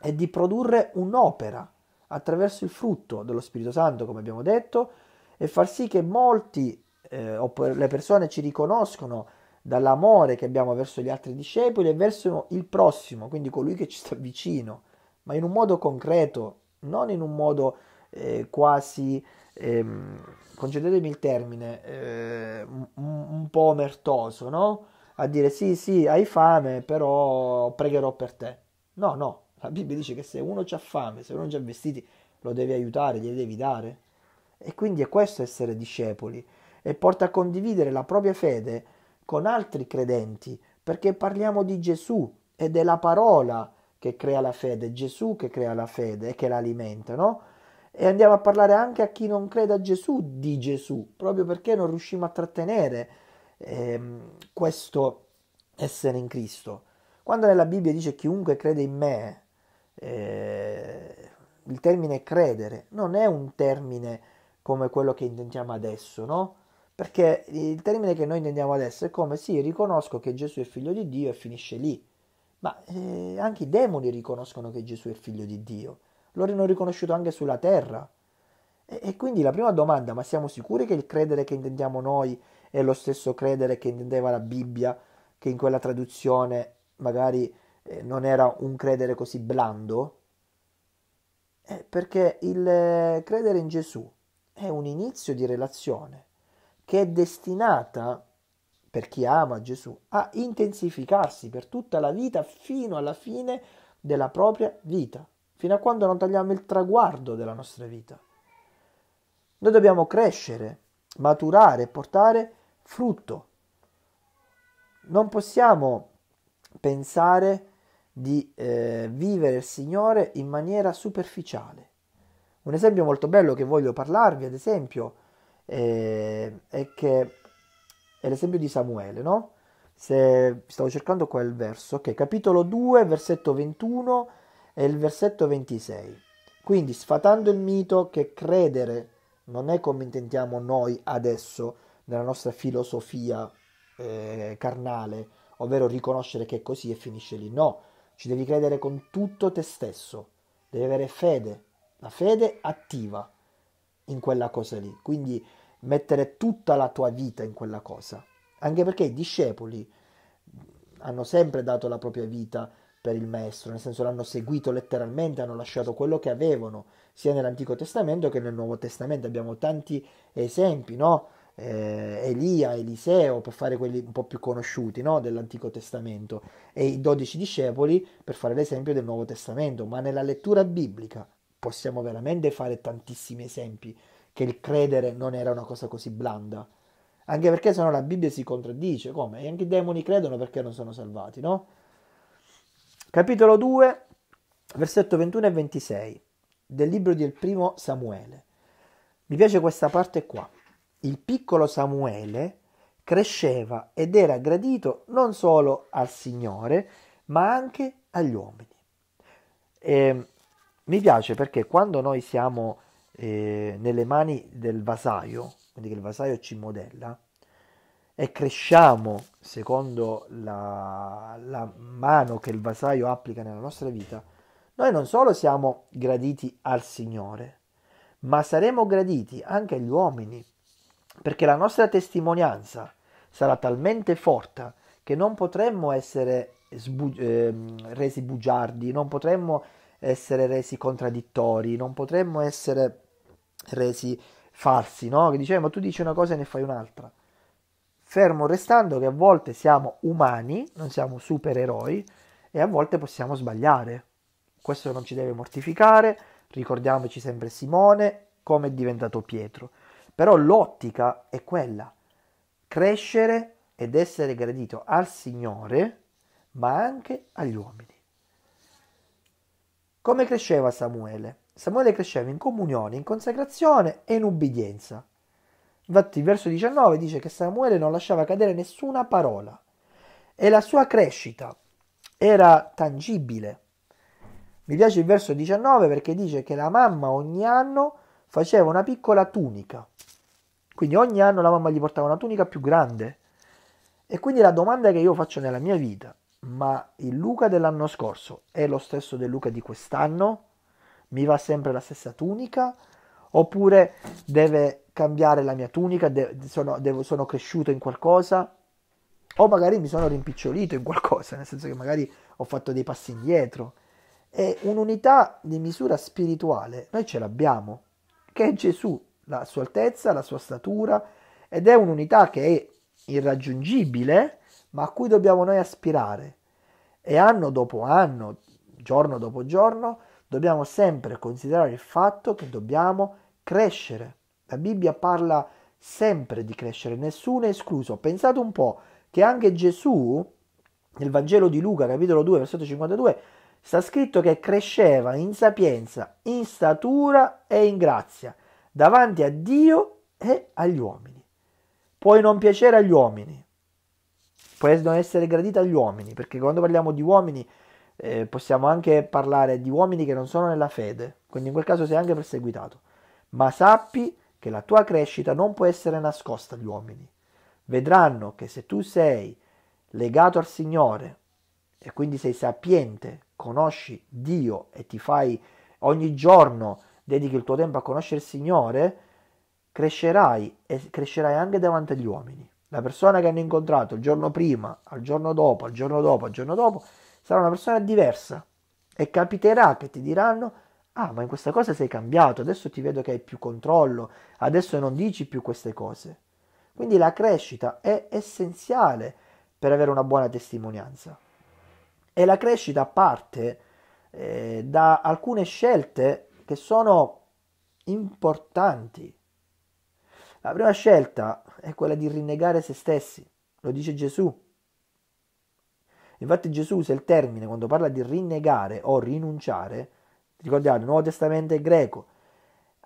[SPEAKER 1] e di produrre un'opera attraverso il frutto dello Spirito Santo, come abbiamo detto, e far sì che molti eh, le persone ci riconoscono dall'amore che abbiamo verso gli altri discepoli e verso il prossimo, quindi colui che ci sta vicino, ma in un modo concreto, non in un modo eh, quasi ehm, concedetemi il termine, eh, un, un, po' omertoso, no? A dire sì, sì, hai fame, però pregherò per te. No, no, la Bibbia dice che se uno ha fame, se uno ha vestiti, lo devi aiutare, glieli devi dare. E quindi è questo essere discepoli e porta a condividere la propria fede con altri credenti, perché parliamo di Gesù ed è la parola che crea la fede, Gesù che crea la fede e che la alimenta, no? e andiamo a parlare anche a chi non crede a Gesù di Gesù, proprio perché non riusciamo a trattenere ehm, questo essere in Cristo. Quando nella Bibbia dice chiunque crede in me, eh, il termine credere non è un termine come quello che intendiamo adesso, no? Perché il termine che noi intendiamo adesso è come sì, riconosco che Gesù è figlio di Dio e finisce lì. Ma eh, anche i demoni riconoscono che Gesù è figlio di Dio lo hanno riconosciuto anche sulla terra. E, e quindi la prima domanda, ma siamo sicuri che il credere che intendiamo noi è lo stesso credere che intendeva la Bibbia, che in quella traduzione magari eh, non era un credere così blando? Eh, perché il eh, credere in Gesù è un inizio di relazione che è destinata, per chi ama Gesù, a intensificarsi per tutta la vita fino alla fine della propria vita fino a quando non tagliamo il traguardo della nostra vita. Noi dobbiamo crescere, maturare, portare frutto. Non possiamo pensare di eh, vivere il Signore in maniera superficiale. Un esempio molto bello che voglio parlarvi, ad esempio, eh, è che è l'esempio di Samuele, no? Se stavo cercando quel verso, ok, capitolo 2, versetto 21 è il versetto 26. Quindi sfatando il mito che credere non è come intendiamo noi adesso nella nostra filosofia eh, carnale, ovvero riconoscere che è così e finisce lì, no, ci devi credere con tutto te stesso, devi avere fede, la fede attiva in quella cosa lì, quindi mettere tutta la tua vita in quella cosa, anche perché i discepoli hanno sempre dato la propria vita per il maestro, nel senso l'hanno seguito letteralmente, hanno lasciato quello che avevano sia nell'Antico Testamento che nel Nuovo Testamento. Abbiamo tanti esempi, no? Eh, Elia, Eliseo, per fare quelli un po' più conosciuti no? dell'Antico Testamento, e i dodici discepoli per fare l'esempio del Nuovo Testamento, ma nella lettura biblica possiamo veramente fare tantissimi esempi che il credere non era una cosa così blanda. Anche perché se no la Bibbia si contraddice, come? E anche i demoni credono perché non sono salvati, no? Capitolo 2, versetto 21 e 26 del libro del primo Samuele. Mi piace questa parte qua. Il piccolo Samuele cresceva ed era gradito non solo al Signore, ma anche agli uomini. E ehm, mi piace perché quando noi siamo eh, nelle mani del vasaio, quindi che il vasaio ci modella, e cresciamo secondo la, la mano che il vasaio applica nella nostra vita, noi non solo siamo graditi al Signore, ma saremo graditi anche agli uomini, perché la nostra testimonianza sarà talmente forte che non potremmo essere sbu- eh, resi bugiardi, non potremmo essere resi contraddittori, non potremmo essere resi falsi, no? Che diceva, tu dici una cosa e ne fai un'altra fermo restando che a volte siamo umani, non siamo supereroi e a volte possiamo sbagliare. Questo non ci deve mortificare, ricordiamoci sempre Simone, come è diventato Pietro. Però l'ottica è quella, crescere ed essere gradito al Signore, ma anche agli uomini. Come cresceva Samuele? Samuele cresceva in comunione, in consacrazione e in ubbidienza. Infatti il verso 19 dice che Samuele non lasciava cadere nessuna parola e la sua crescita era tangibile. Mi piace il verso 19 perché dice che la mamma ogni anno faceva una piccola tunica. Quindi ogni anno la mamma gli portava una tunica più grande. E quindi la domanda che io faccio nella mia vita, ma il Luca dell'anno scorso è lo stesso del Luca di quest'anno? Mi va sempre la stessa tunica? Oppure deve cambiare la mia tunica, de- sono, devo, sono cresciuto in qualcosa o magari mi sono rimpicciolito in qualcosa, nel senso che magari ho fatto dei passi indietro. E un'unità di misura spirituale noi ce l'abbiamo, che è Gesù, la sua altezza, la sua statura, ed è un'unità che è irraggiungibile, ma a cui dobbiamo noi aspirare. E anno dopo anno, giorno dopo giorno, dobbiamo sempre considerare il fatto che dobbiamo crescere la Bibbia parla sempre di crescere, nessuno è escluso. Pensate un po' che anche Gesù, nel Vangelo di Luca, capitolo 2, versetto 52, sta scritto che cresceva in sapienza, in statura e in grazia davanti a Dio e agli uomini. Puoi non piacere agli uomini, puoi non essere gradito agli uomini, perché quando parliamo di uomini eh, possiamo anche parlare di uomini che non sono nella fede, quindi in quel caso sei anche perseguitato. Ma sappi che la tua crescita non può essere nascosta agli uomini. Vedranno che se tu sei legato al Signore e quindi sei sapiente, conosci Dio e ti fai ogni giorno, dedichi il tuo tempo a conoscere il Signore, crescerai e crescerai anche davanti agli uomini. La persona che hanno incontrato il giorno prima, al giorno dopo, al giorno dopo, al giorno dopo, sarà una persona diversa e capiterà che ti diranno ah ma in questa cosa sei cambiato, adesso ti vedo che hai più controllo, adesso non dici più queste cose. Quindi la crescita è essenziale per avere una buona testimonianza. E la crescita parte eh, da alcune scelte che sono importanti. La prima scelta è quella di rinnegare se stessi, lo dice Gesù. Infatti Gesù usa il termine quando parla di rinnegare o rinunciare Ricordate, Nuovo Testamento è greco,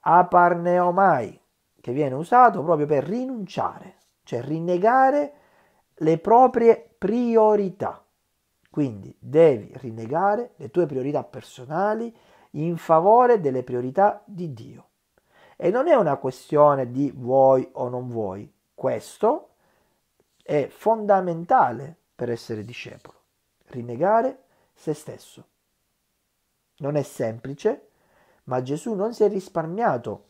[SPEAKER 1] aparneomai, che viene usato proprio per rinunciare, cioè rinnegare le proprie priorità. Quindi devi rinnegare le tue priorità personali in favore delle priorità di Dio. E non è una questione di vuoi o non vuoi, questo è fondamentale per essere discepolo, rinnegare se stesso. Non è semplice, ma Gesù non si è risparmiato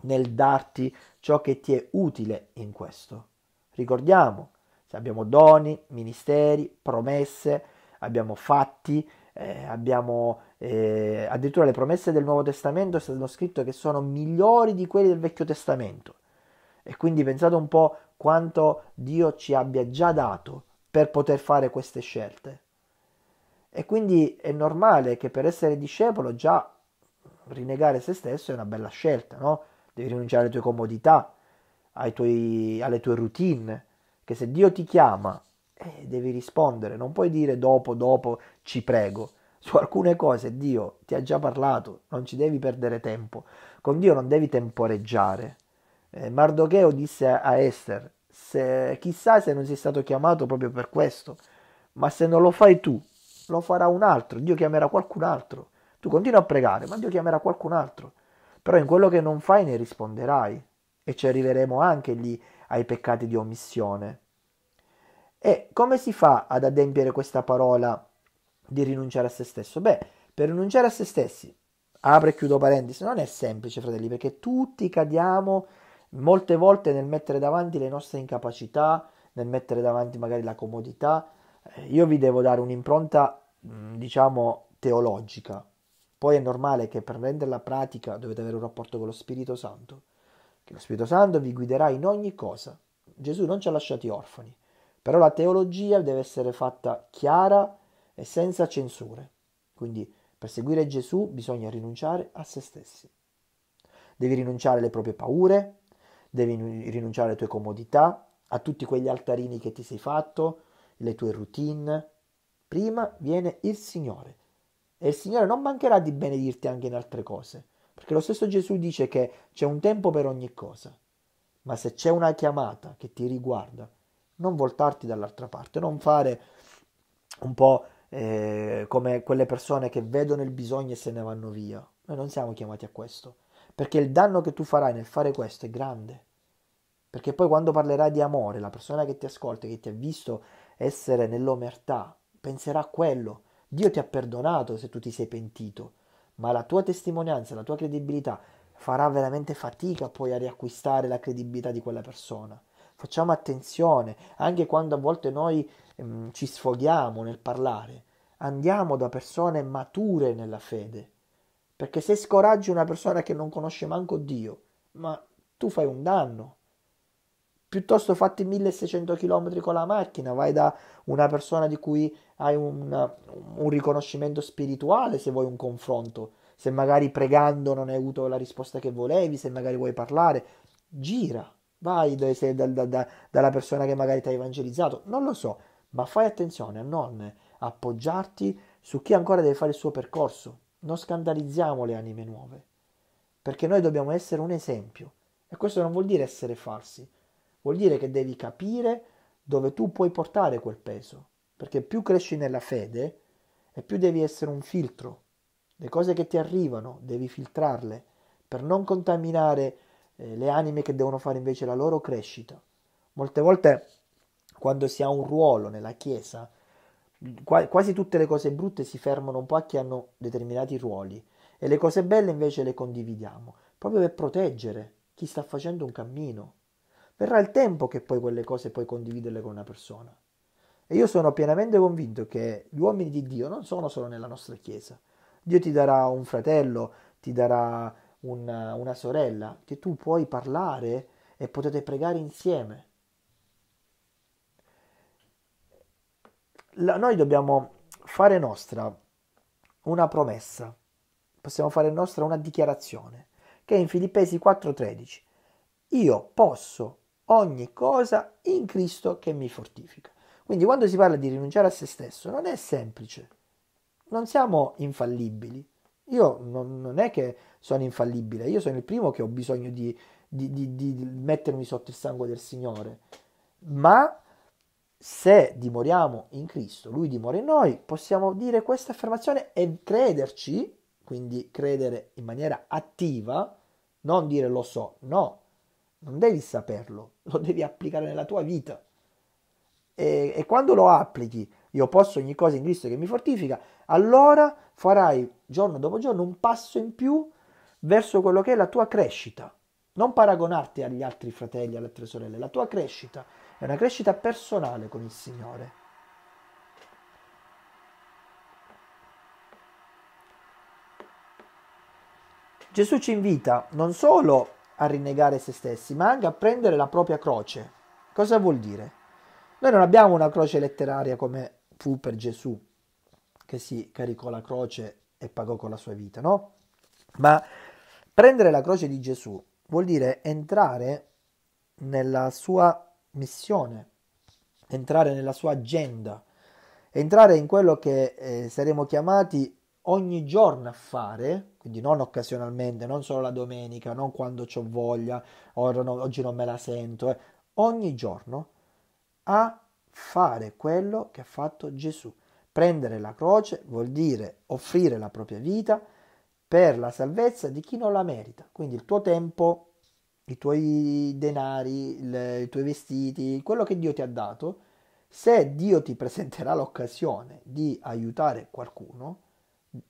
[SPEAKER 1] nel darti ciò che ti è utile in questo. Ricordiamo, se abbiamo doni, ministeri, promesse, abbiamo fatti, eh, abbiamo eh, addirittura le promesse del Nuovo Testamento sono scritte che sono migliori di quelle del Vecchio Testamento. E quindi pensate un po' quanto Dio ci abbia già dato per poter fare queste scelte. E quindi è normale che per essere discepolo già rinnegare se stesso è una bella scelta, no? Devi rinunciare alle tue comodità, ai tuoi, alle tue routine, che se Dio ti chiama eh, devi rispondere, non puoi dire dopo, dopo, ci prego. Su alcune cose Dio ti ha già parlato, non ci devi perdere tempo. Con Dio non devi temporeggiare. Eh, Mardocheo disse a Esther, se, chissà se non sei stato chiamato proprio per questo, ma se non lo fai tu, lo farà un altro, Dio chiamerà qualcun altro. Tu continui a pregare, ma Dio chiamerà qualcun altro. Però in quello che non fai ne risponderai e ci arriveremo anche lì ai peccati di omissione. E come si fa ad adempiere questa parola di rinunciare a se stesso? Beh, per rinunciare a se stessi, apro e chiudo parentesi, non è semplice, fratelli, perché tutti cadiamo molte volte nel mettere davanti le nostre incapacità, nel mettere davanti magari la comodità, eh, io vi devo dare un'impronta, mm, diciamo, teologica. Poi è normale che per renderla pratica dovete avere un rapporto con lo Spirito Santo, che lo Spirito Santo vi guiderà in ogni cosa. Gesù non ci ha lasciati orfani, però la teologia deve essere fatta chiara e senza censure. Quindi per seguire Gesù bisogna rinunciare a se stessi. Devi rinunciare alle proprie paure, devi rinunciare alle tue comodità, a tutti quegli altarini che ti sei fatto, le tue routine. Prima viene il Signore. E il Signore non mancherà di benedirti anche in altre cose. Perché lo stesso Gesù dice che c'è un tempo per ogni cosa. Ma se c'è una chiamata che ti riguarda, non voltarti dall'altra parte, non fare un po' eh, come quelle persone che vedono il bisogno e se ne vanno via. Noi non siamo chiamati a questo. Perché il danno che tu farai nel fare questo è grande. Perché poi quando parlerai di amore, la persona che ti ascolta, che ti ha visto essere nell'omertà, penserà a quello. Dio ti ha perdonato se tu ti sei pentito, ma la tua testimonianza, la tua credibilità farà veramente fatica poi a riacquistare la credibilità di quella persona. Facciamo attenzione, anche quando a volte noi ehm, ci sfoghiamo nel parlare, andiamo da persone mature nella fede. Perché se scoraggi una persona che non conosce manco Dio, ma tu fai un danno. Piuttosto fatti 1600 km con la macchina, vai da una persona di cui hai un, un riconoscimento spirituale se vuoi un confronto, se magari pregando non hai avuto la risposta che volevi, se magari vuoi parlare, gira, vai da, da, da, dalla persona che magari ti ha evangelizzato, non lo so, ma fai attenzione a non appoggiarti su chi ancora deve fare il suo percorso. Non scandalizziamo le anime nuove, perché noi dobbiamo essere un esempio. E questo non vuol dire essere falsi, Vuol dire che devi capire dove tu puoi portare quel peso, perché più cresci nella fede e più devi essere un filtro. Le cose che ti arrivano devi filtrarle per non contaminare eh, le anime che devono fare invece la loro crescita. Molte volte quando si ha un ruolo nella Chiesa, quasi tutte le cose brutte si fermano un po' a chi hanno determinati ruoli e le cose belle invece le condividiamo, proprio per proteggere chi sta facendo un cammino verrà il tempo che poi quelle cose puoi condividerle con una persona. E io sono pienamente convinto che gli uomini di Dio non sono solo nella nostra Chiesa. Dio ti darà un fratello, ti darà una, una sorella, che tu puoi parlare e potete pregare insieme. La, noi dobbiamo fare nostra una promessa, possiamo fare nostra una dichiarazione, che è in Filippesi 4:13. Io posso ogni cosa in Cristo che mi fortifica. Quindi quando si parla di rinunciare a se stesso non è semplice, non siamo infallibili. Io non, non è che sono infallibile, io sono il primo che ho bisogno di, di, di, di mettermi sotto il sangue del Signore, ma se dimoriamo in Cristo, Lui dimora in noi, possiamo dire questa affermazione e crederci, quindi credere in maniera attiva, non dire lo so, no, non devi saperlo, lo devi applicare nella tua vita. E, e, quando lo applichi, io posso ogni cosa in Cristo che mi fortifica, allora farai giorno dopo giorno un passo in più verso quello che è la tua crescita. Non paragonarti agli altri fratelli, alle altre sorelle, la tua crescita è una crescita personale con il Signore. Gesù ci invita non solo a a rinnegare se stessi, ma anche a prendere la propria croce. Cosa vuol dire? Noi non abbiamo una croce letteraria come fu per Gesù, che si caricò la croce e pagò con la sua vita, no? Ma prendere la croce di Gesù vuol dire entrare nella sua missione, entrare nella sua agenda, entrare in quello che eh, saremo chiamati ogni giorno a fare, quindi non occasionalmente, non solo la domenica, non quando ho voglia, oggi non me la sento, eh. ogni giorno a fare quello che ha fatto Gesù. Prendere la croce vuol dire offrire la propria vita per la salvezza di chi non la merita, quindi il tuo tempo, i tuoi denari, le, i tuoi vestiti, quello che Dio ti ha dato. Se Dio ti presenterà l'occasione di aiutare qualcuno,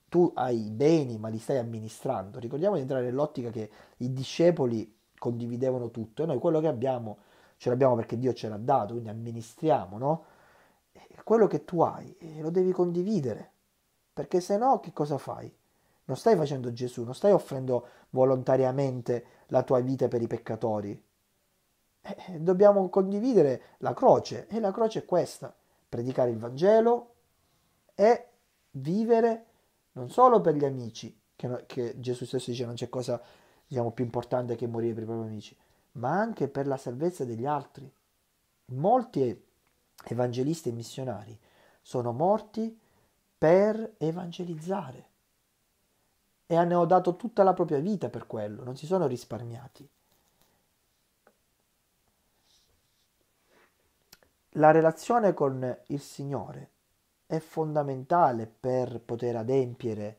[SPEAKER 1] tu hai beni ma li stai amministrando. Ricordiamo di entrare nell'ottica che i discepoli condividevano tutto e noi quello che abbiamo ce l'abbiamo perché Dio ce l'ha dato, quindi amministriamo, no? E quello che tu hai eh, lo devi condividere, perché se no che cosa fai? Non stai facendo Gesù, non stai offrendo volontariamente la tua vita per i peccatori. Eh, eh dobbiamo condividere la croce e la croce è questa, predicare il Vangelo e vivere non solo per gli amici, che, che Gesù stesso dice non c'è cosa diciamo, più importante che morire per i propri amici, ma anche per la salvezza degli altri. Molti evangelisti e missionari sono morti per evangelizzare e hanno dato tutta la propria vita per quello, non si sono risparmiati. La relazione con il Signore è fondamentale per poter adempiere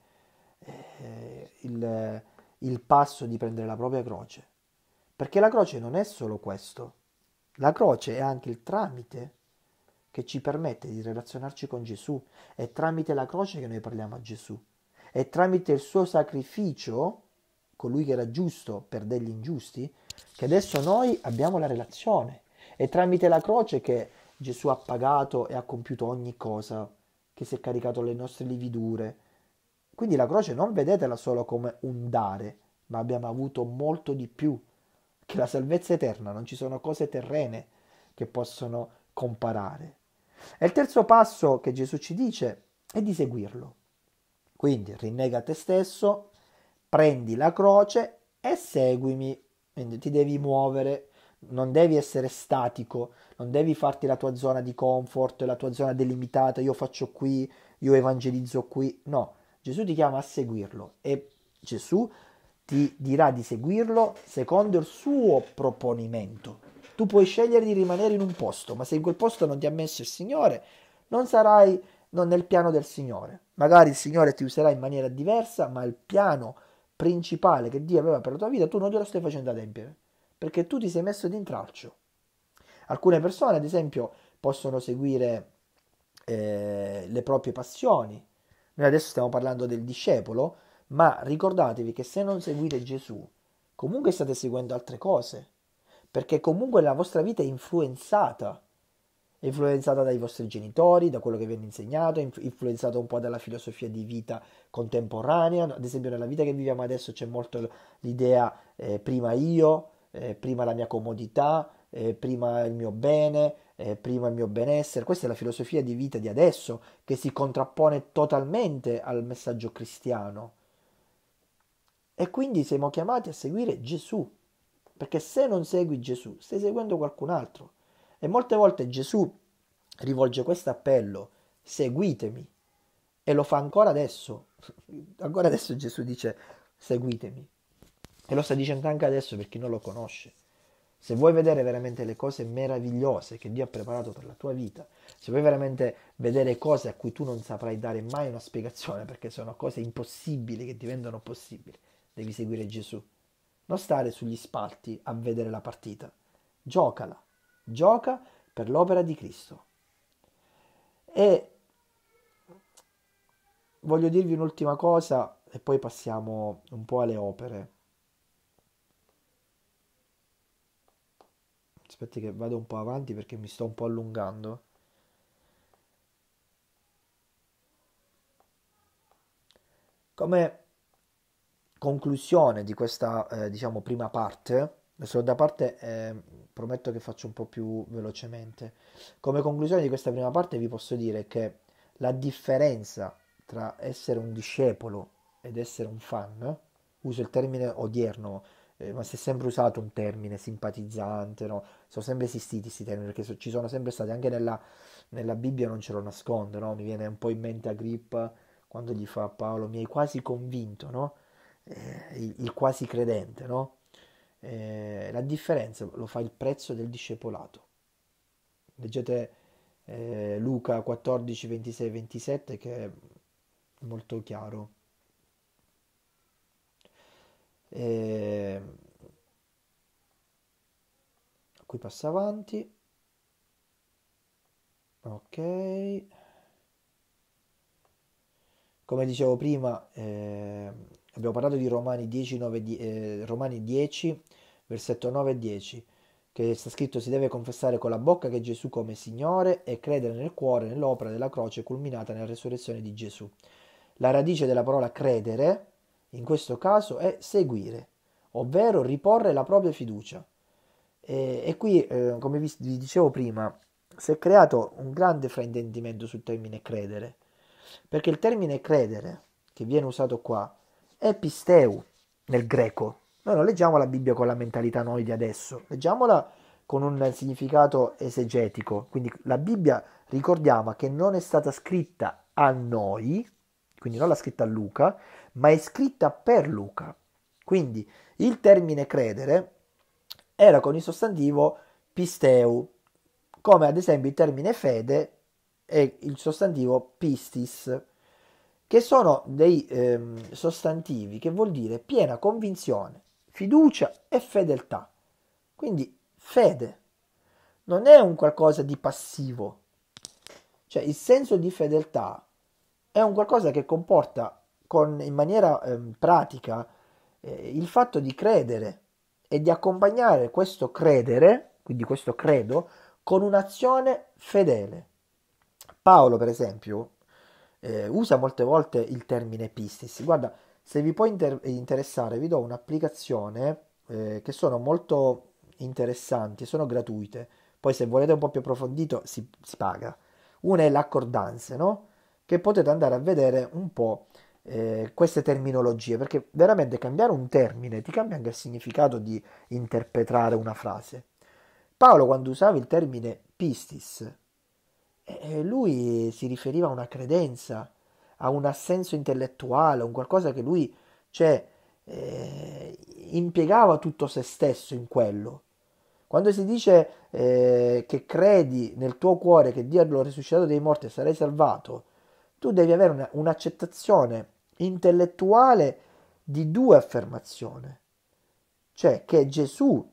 [SPEAKER 1] eh, il, il passo di prendere la propria croce. Perché la croce non è solo questo, la croce è anche il tramite che ci permette di relazionarci con Gesù, è tramite la croce che noi parliamo a Gesù, è tramite il suo sacrificio, colui che era giusto per degli ingiusti, che adesso noi abbiamo la relazione, è tramite la croce che Gesù ha pagato e ha compiuto ogni cosa che si è caricato le nostre lividure. Quindi la croce non vedetela solo come un dare, ma abbiamo avuto molto di più, che la salvezza eterna, non ci sono cose terrene che possono comparare. E il terzo passo che Gesù ci dice è di seguirlo. Quindi rinnega te stesso, prendi la croce e seguimi. Quindi ti devi muovere non devi essere statico, non devi farti la tua zona di comfort, la tua zona delimitata, io faccio qui, io evangelizzo qui, no, Gesù ti chiama a seguirlo e Gesù ti dirà di seguirlo secondo il suo proponimento. Tu puoi scegliere di rimanere in un posto, ma se in quel posto non ti ha messo il Signore, non sarai non nel piano del Signore. Magari il Signore ti userà in maniera diversa, ma il piano principale che Dio aveva per la tua vita tu non glielo stai facendo adempiere perché tu ti sei messo di intralcio. Alcune persone, ad esempio, possono seguire eh, le proprie passioni. Noi adesso stiamo parlando del discepolo, ma ricordatevi che se non seguite Gesù, comunque state seguendo altre cose, perché comunque la vostra vita è influenzata influenzata dai vostri genitori, da quello che vi hanno insegnato, è influenzata un po' dalla filosofia di vita contemporanea, ad esempio nella vita che viviamo adesso c'è molto l'idea eh, prima io, eh, prima la mia comodità, eh, prima il mio bene, eh, prima il mio benessere. Questa è la filosofia di vita di adesso che si contrappone totalmente al messaggio cristiano. E quindi siamo chiamati a seguire Gesù, perché se non segui Gesù stai seguendo qualcun altro. E molte volte Gesù rivolge questo appello, seguitemi. E lo fa ancora adesso. ancora adesso Gesù dice, seguitemi. E lo sta dicendo anche adesso per chi non lo conosce. Se vuoi vedere veramente le cose meravigliose che Dio ha preparato per la tua vita, se vuoi veramente vedere cose a cui tu non saprai dare mai una spiegazione perché sono cose impossibili che diventano possibili, devi seguire Gesù. Non stare sugli spalti a vedere la partita. Giocala. Gioca per l'opera di Cristo. E voglio dirvi un'ultima cosa e poi passiamo un po' alle opere. aspetti che vado un po' avanti perché mi sto un po' allungando. Come conclusione di questa eh, diciamo prima parte, adesso da parte eh, prometto che faccio un po' più velocemente. Come conclusione di questa prima parte vi posso dire che la differenza tra essere un discepolo ed essere un fan, uso il termine odierno eh, ma si è sempre usato un termine simpatizzante, no? sono sempre esistiti questi termini perché so, ci sono sempre stati, anche nella, nella Bibbia non ce lo nascondo, no? mi viene un po' in mente Agrippa quando gli fa Paolo mi hai quasi convinto, no? eh, il, il, quasi credente, eh, la differenza lo fa il prezzo del discepolato. Leggete eh, Luca 14, 26, 27 che è molto chiaro eh, qui passa avanti ok come dicevo prima eh, abbiamo parlato di Romani 10, 9, 10, eh, Romani 10 versetto 9 e 10 che sta scritto si deve confessare con la bocca che Gesù come Signore e credere nel cuore nell'opera della croce culminata nella resurrezione di Gesù. La radice della parola credere in questo caso è seguire, ovvero riporre la propria fiducia. E, e qui, eh, come vi, vi dicevo prima, si è creato un grande fraintendimento sul termine credere, perché il termine credere, che viene usato qua, è pisteu nel greco. Noi non leggiamo la Bibbia con la mentalità noi di adesso, leggiamola con un significato esegetico. Quindi la Bibbia, ricordiamo, che non è stata scritta a noi, quindi non l'ha scritta a Luca, ma è scritta per Luca. Quindi il termine credere era con il sostantivo pisteu, come ad esempio il termine fede e il sostantivo pistis, che sono dei ehm, sostantivi che vuol dire piena convinzione, fiducia e fedeltà. Quindi fede non è un qualcosa di passivo, cioè il senso di fedeltà è un qualcosa che comporta con, in maniera eh, pratica eh, il fatto di credere e di accompagnare questo credere, quindi questo credo, con un'azione fedele. Paolo, per esempio, eh, usa molte volte il termine pistis. Guarda, se vi può inter- interessare, vi do un'applicazione eh, che sono molto interessanti, sono gratuite. Poi se volete un po' più approfondito si, si paga. Una è l'accordanze, no? che potete andare a vedere un po' Eh, queste terminologie, perché veramente cambiare un termine ti cambia anche il significato di interpretare una frase. Paolo quando usava il termine pistis, eh, eh, lui si riferiva a una credenza, a un assenso intellettuale, a un qualcosa che lui cioè, eh, impiegava tutto se stesso in quello. Quando si dice eh, che credi nel tuo cuore che Dio lo risuscitato dai morti e sarai salvato, tu devi avere una, un'accettazione intellettuale di due affermazioni, cioè che Gesù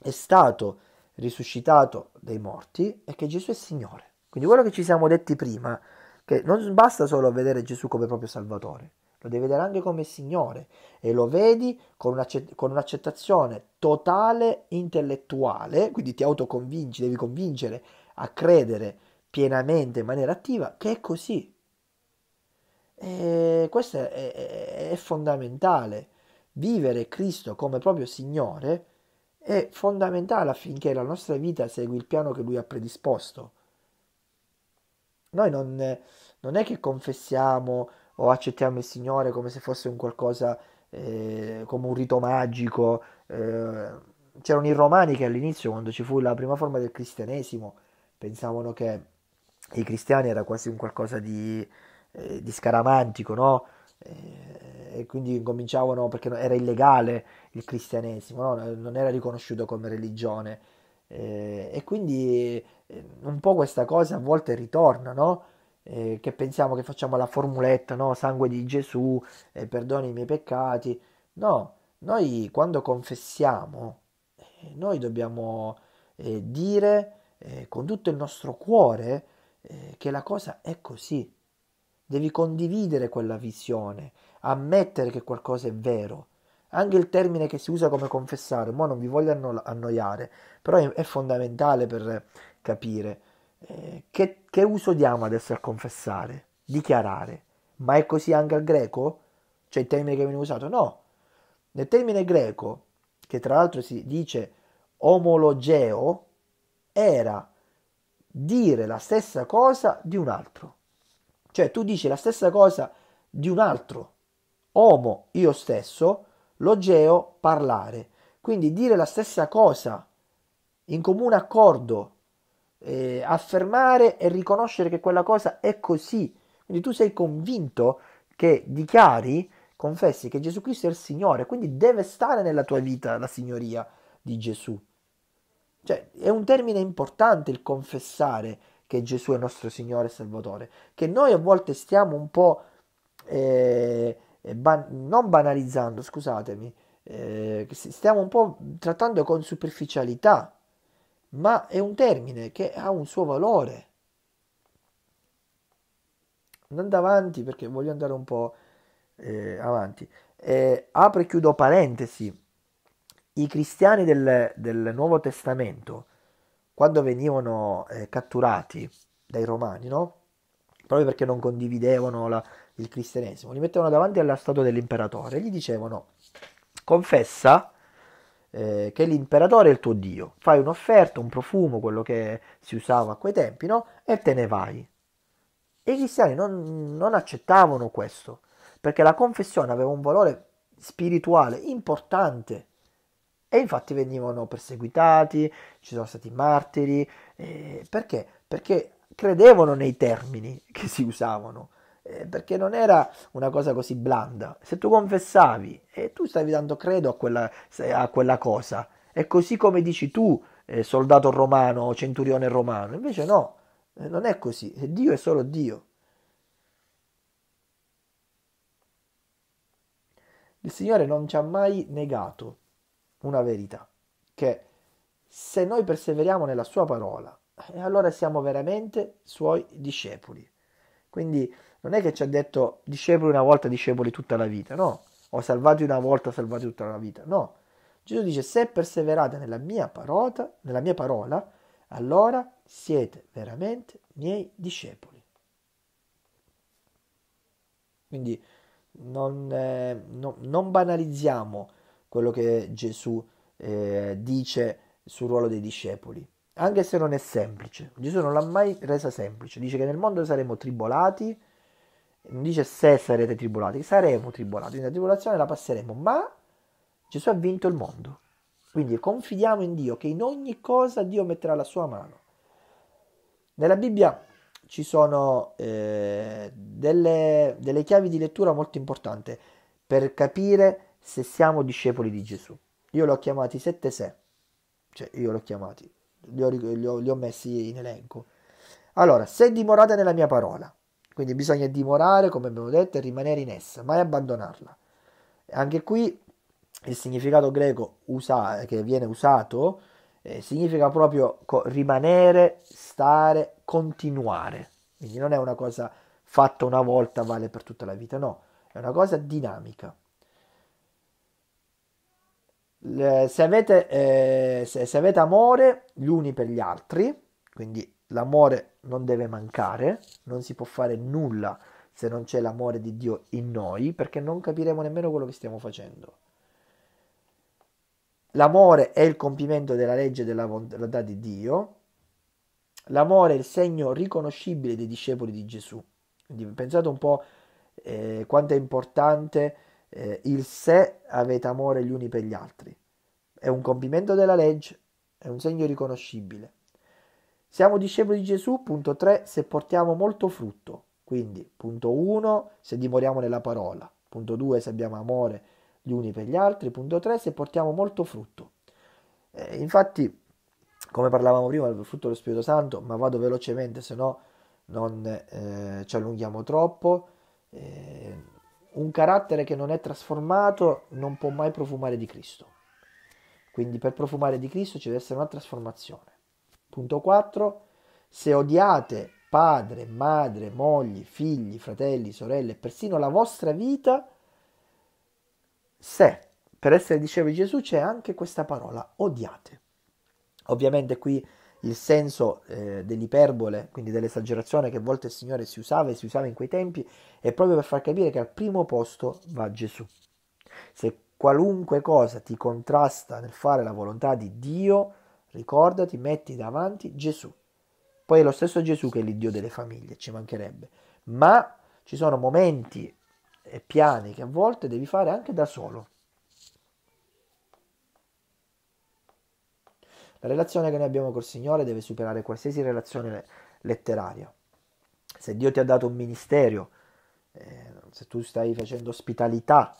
[SPEAKER 1] è stato risuscitato dai morti e che Gesù è Signore. Quindi quello che ci siamo detti prima, che non basta solo vedere Gesù come proprio Salvatore, lo devi vedere anche come Signore e lo vedi con, un'accett- con un'accettazione totale intellettuale, quindi ti autoconvinci, devi convincere a credere pienamente in maniera attiva che è così, e questo è, è, fondamentale. Vivere Cristo come proprio Signore è fondamentale affinché la nostra vita segua il piano che Lui ha predisposto. Noi non, non è che confessiamo o accettiamo il Signore come se fosse un qualcosa, eh, come un rito magico. Eh, c'erano i romani che all'inizio, quando ci fu la prima forma del cristianesimo, pensavano che i cristiani era quasi un qualcosa di eh, di scaramantico, no? Eh, e quindi cominciavano perché era illegale il cristianesimo, no? Eh, non era riconosciuto come religione. e quindi un po' questa cosa a volte ritorna, no? che pensiamo che facciamo la formuletta, no? sangue di Gesù, perdoni i miei peccati. No, noi quando confessiamo, noi dobbiamo dire con tutto il nostro cuore che la cosa è così. Devi condividere quella visione, ammettere che qualcosa è vero. Anche il termine che si usa come confessare, ma non vi voglio anno- annoiare, però è fondamentale per capire eh, che, che uso diamo adesso al confessare, dichiarare. Ma è così anche al greco? Cioè il termine che viene usato? No. Nel termine greco, che tra l'altro si dice omologeo, era dire la stessa cosa di un altro. Cioè tu dici la stessa cosa di un altro, homo, io stesso, logeo, parlare. Quindi dire la stessa cosa in comune accordo, eh, affermare e riconoscere che quella cosa è così. Quindi tu sei convinto che dichiari, confessi che Gesù Cristo è il Signore, quindi deve stare nella tua vita la signoria di Gesù. Cioè, è un termine importante il confessare, che Gesù è nostro Signore e Salvatore, che noi a volte stiamo un po' eh, eh ban- non banalizzando, scusatemi, eh, stiamo un po' trattando con superficialità, ma è un termine che ha un suo valore. Andando avanti, perché voglio andare un po' eh, avanti, eh, apro e chiudo parentesi, i cristiani del, del Nuovo Testamento, quando venivano eh, catturati dai romani, no? proprio perché non condividevano la, il cristianesimo, li mettevano davanti alla statua dell'imperatore e gli dicevano confessa eh, che l'imperatore è il tuo Dio, fai un'offerta, un profumo, quello che si usava a quei tempi, no? e te ne vai. E i cristiani non, non accettavano questo, perché la confessione aveva un valore spirituale importante e infatti venivano perseguitati, ci sono stati martiri. Eh, perché? Perché credevano nei termini che si usavano, eh, perché non era una cosa così blanda. Se tu confessavi e eh, tu stavi dando credo a quella, a quella cosa, è così come dici tu, eh, soldato romano o centurione romano, invece no, eh, non è così, Dio è solo Dio. Il Signore non ci ha mai negato una verità, che se noi perseveriamo nella sua parola, eh, allora siamo veramente suoi discepoli. Quindi non è che ci ha detto discepoli una volta, discepoli tutta la vita, no, o salvati una volta, salvati tutta la vita, no. Gesù dice se perseverate nella mia parola, nella mia parola allora siete veramente miei discepoli. Quindi non, eh, no, non banalizziamo quello che Gesù eh, dice sul ruolo dei discepoli, anche se non è semplice. Gesù non l'ha mai resa semplice, dice che nel mondo saremo tribolati, non dice se sarete tribolati, saremo tribolati, quindi la tribolazione la passeremo, ma Gesù ha vinto il mondo. Quindi confidiamo in Dio che in ogni cosa Dio metterà la sua mano. Nella Bibbia ci sono eh, delle, delle, chiavi di lettura molto importanti per capire se siamo discepoli di Gesù. Io l'ho chiamati sette se, cioè io l'ho chiamati, li ho, li, ho, li ho, messi in elenco. Allora, se dimorate nella mia parola, quindi bisogna dimorare, come abbiamo detto, e rimanere in essa, mai abbandonarla. Anche qui il significato greco usa, che viene usato eh, significa proprio co- rimanere, stare, continuare. Quindi non è una cosa fatta una volta, vale per tutta la vita, no, è una cosa dinamica se avete, eh, se, se avete amore gli uni per gli altri, quindi l'amore non deve mancare, non si può fare nulla se non c'è l'amore di Dio in noi, perché non capiremo nemmeno quello che stiamo facendo. L'amore è il compimento della legge della volontà di Dio. L'amore è il segno riconoscibile dei discepoli di Gesù. Quindi pensate un po' eh, quanto è importante eh, il se avete amore gli uni per gli altri. È un compimento della legge, è un segno riconoscibile. Siamo discepoli di Gesù, punto 3, se portiamo molto frutto. Quindi, punto 1, se dimoriamo nella parola. Punto 2, se abbiamo amore gli uni per gli altri. Punto 3, se portiamo molto frutto. Eh, infatti, come parlavamo prima, il frutto dello Spirito Santo, ma vado velocemente, se no non eh, ci allunghiamo troppo. Eh, un carattere che non è trasformato non può mai profumare di Cristo. Quindi per profumare di Cristo ci deve essere una trasformazione. Punto 4. Se odiate padre, madre, mogli, figli, fratelli, sorelle, persino la vostra vita, se per essere discepoli di Gesù c'è anche questa parola, odiate. Ovviamente qui il senso eh, dell'iperbole, quindi dell'esagerazione che a volte il Signore si usava e si usava in quei tempi, è proprio per far capire che al primo posto va Gesù. Se qualunque cosa ti contrasta nel fare la volontà di Dio, ricordati, metti davanti Gesù. Poi è lo stesso Gesù che è l'Iddio delle famiglie, ci mancherebbe. Ma ci sono momenti e piani che a volte devi fare anche da solo La relazione che noi abbiamo col Signore deve superare qualsiasi relazione letteraria. Se Dio ti ha dato un ministero, eh, se tu stai facendo ospitalità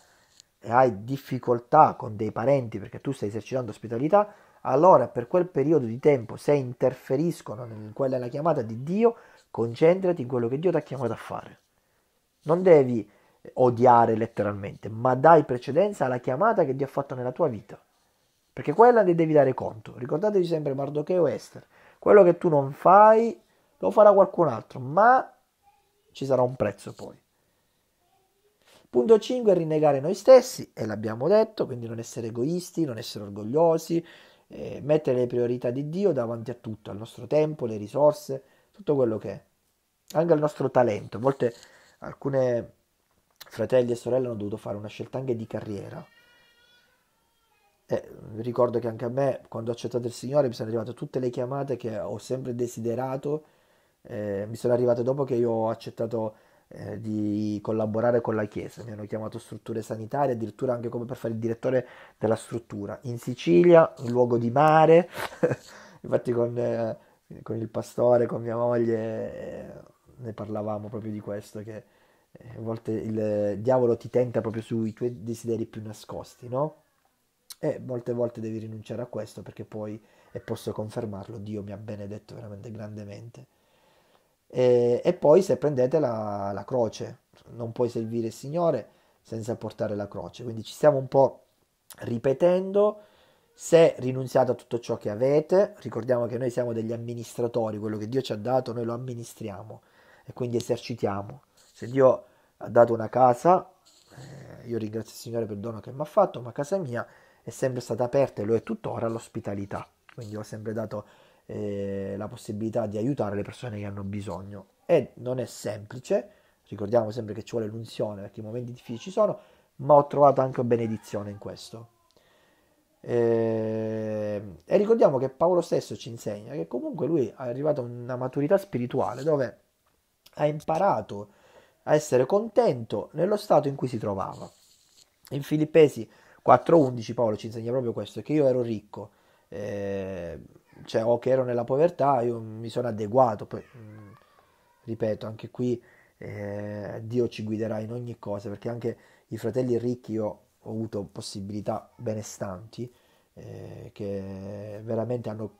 [SPEAKER 1] e hai difficoltà con dei parenti perché tu stai esercitando ospitalità, allora per quel periodo di tempo, se interferiscono in quella la chiamata di Dio, concentrati in quello che Dio ti ha chiamato a fare. Non devi odiare letteralmente, ma dai precedenza alla chiamata che Dio ha fatto nella tua vita. Perché quella ne devi dare conto. Ricordatevi sempre Mardocheo Esther. Quello che tu non fai lo farà qualcun altro, ma ci sarà un prezzo poi. Punto 5 è rinnegare noi stessi, e l'abbiamo detto, quindi non essere egoisti, non essere orgogliosi, eh, mettere le priorità di Dio davanti a tutto, al nostro tempo, le risorse, tutto quello che è, anche al nostro talento. A volte alcune fratelli e sorelle hanno dovuto fare una scelta anche di carriera, eh, ricordo che anche a me, quando ho accettato il Signore, mi sono arrivate tutte le chiamate che ho sempre desiderato, eh, mi sono arrivate dopo che io ho accettato eh, di collaborare con la Chiesa. Mi hanno chiamato strutture sanitarie, addirittura anche come per fare il direttore della struttura. In Sicilia, un luogo di mare, infatti con, eh, con, il pastore, con mia moglie, eh, ne parlavamo proprio di questo, che eh, a volte il diavolo ti tenta proprio sui tuoi desideri più nascosti, no? E molte volte devi rinunciare a questo perché poi, e posso confermarlo, Dio mi ha benedetto veramente grandemente. E, e poi se prendete la, la croce, non puoi servire il Signore senza portare la croce. Quindi ci stiamo un po' ripetendo. Se rinunziate a tutto ciò che avete, ricordiamo che noi siamo degli amministratori, quello che Dio ci ha dato noi lo amministriamo e quindi esercitiamo. Se Dio ha dato una casa, eh, io ringrazio il Signore per il dono che mi ha fatto, ma casa mia è sempre stata aperta e lo è tuttora l'ospitalità, quindi ho sempre dato eh, la possibilità di aiutare le persone che hanno bisogno e non è semplice, ricordiamo sempre che ci vuole l'unzione perché i momenti difficili ci sono, ma ho trovato anche benedizione in questo. Eh, e ricordiamo che Paolo stesso ci insegna che comunque lui è arrivato a una maturità spirituale dove ha imparato a essere contento nello stato in cui si trovava. In Filippesi 4.11 Paolo ci insegna proprio questo, che io ero ricco, eh, cioè o che ero nella povertà, io mi sono adeguato, poi mm, ripeto, anche qui eh, Dio ci guiderà in ogni cosa, perché anche i fratelli ricchi io ho avuto possibilità benestanti, eh, che veramente hanno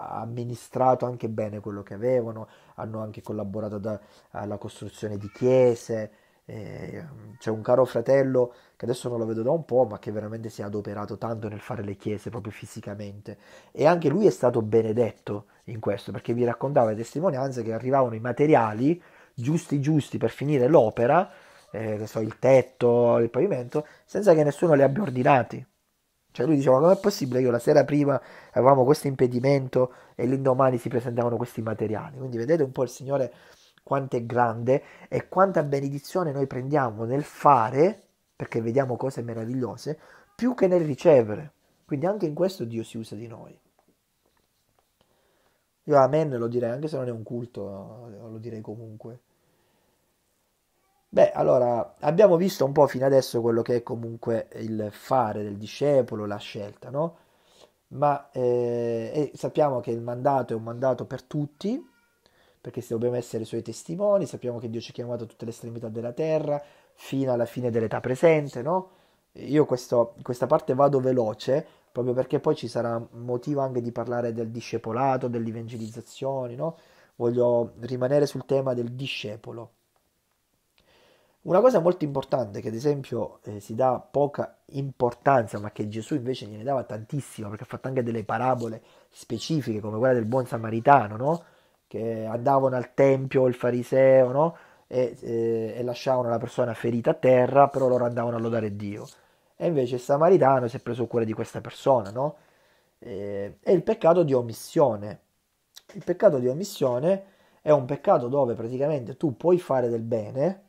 [SPEAKER 1] amministrato anche bene quello che avevano, hanno anche collaborato da, alla costruzione di chiese, Ehm, c'è un caro fratello che adesso non lo vedo da un po', ma che veramente si è adoperato tanto nel fare le chiese proprio fisicamente. E anche lui è stato benedetto in questo, perché vi raccontava le testimonianze che arrivavano i materiali giusti giusti per finire l'opera, eh, so, il tetto, il pavimento, senza che nessuno li abbia ordinati. Cioè lui diceva, ma è possibile io la sera prima avevamo questo impedimento e l'indomani si presentavano questi materiali? Quindi vedete un po' il Signore quanto è grande e quanta benedizione noi prendiamo nel fare, perché vediamo cose meravigliose, più che nel ricevere. Quindi anche in questo Dio si usa di noi. Io amen lo direi, anche se non è un culto, lo direi comunque. Beh, allora, abbiamo visto un po' fino adesso quello che è comunque il fare del discepolo, la scelta, no? Ma eh, sappiamo che il mandato è un mandato per tutti, perché dobbiamo essere i suoi testimoni, sappiamo che Dio ci ha chiamato a tutte le estremità della terra, fino alla fine dell'età presente, no? Io questo, questa parte vado veloce, proprio perché poi ci sarà motivo anche di parlare del discepolato, dell'evangelizzazione, no? Voglio rimanere sul tema del discepolo. Una cosa molto importante che ad esempio eh, si dà poca importanza, ma che Gesù invece gliene dava tantissimo perché ha fatto anche delle parabole specifiche come quella del buon samaritano, no? che andavano al tempio, il fariseo, no? e, e, e, lasciavano la persona ferita a terra, però loro andavano a lodare Dio. E invece il samaritano si è preso cura di questa persona, no? E, è il peccato di omissione. Il peccato di omissione è un peccato dove praticamente tu puoi fare del bene,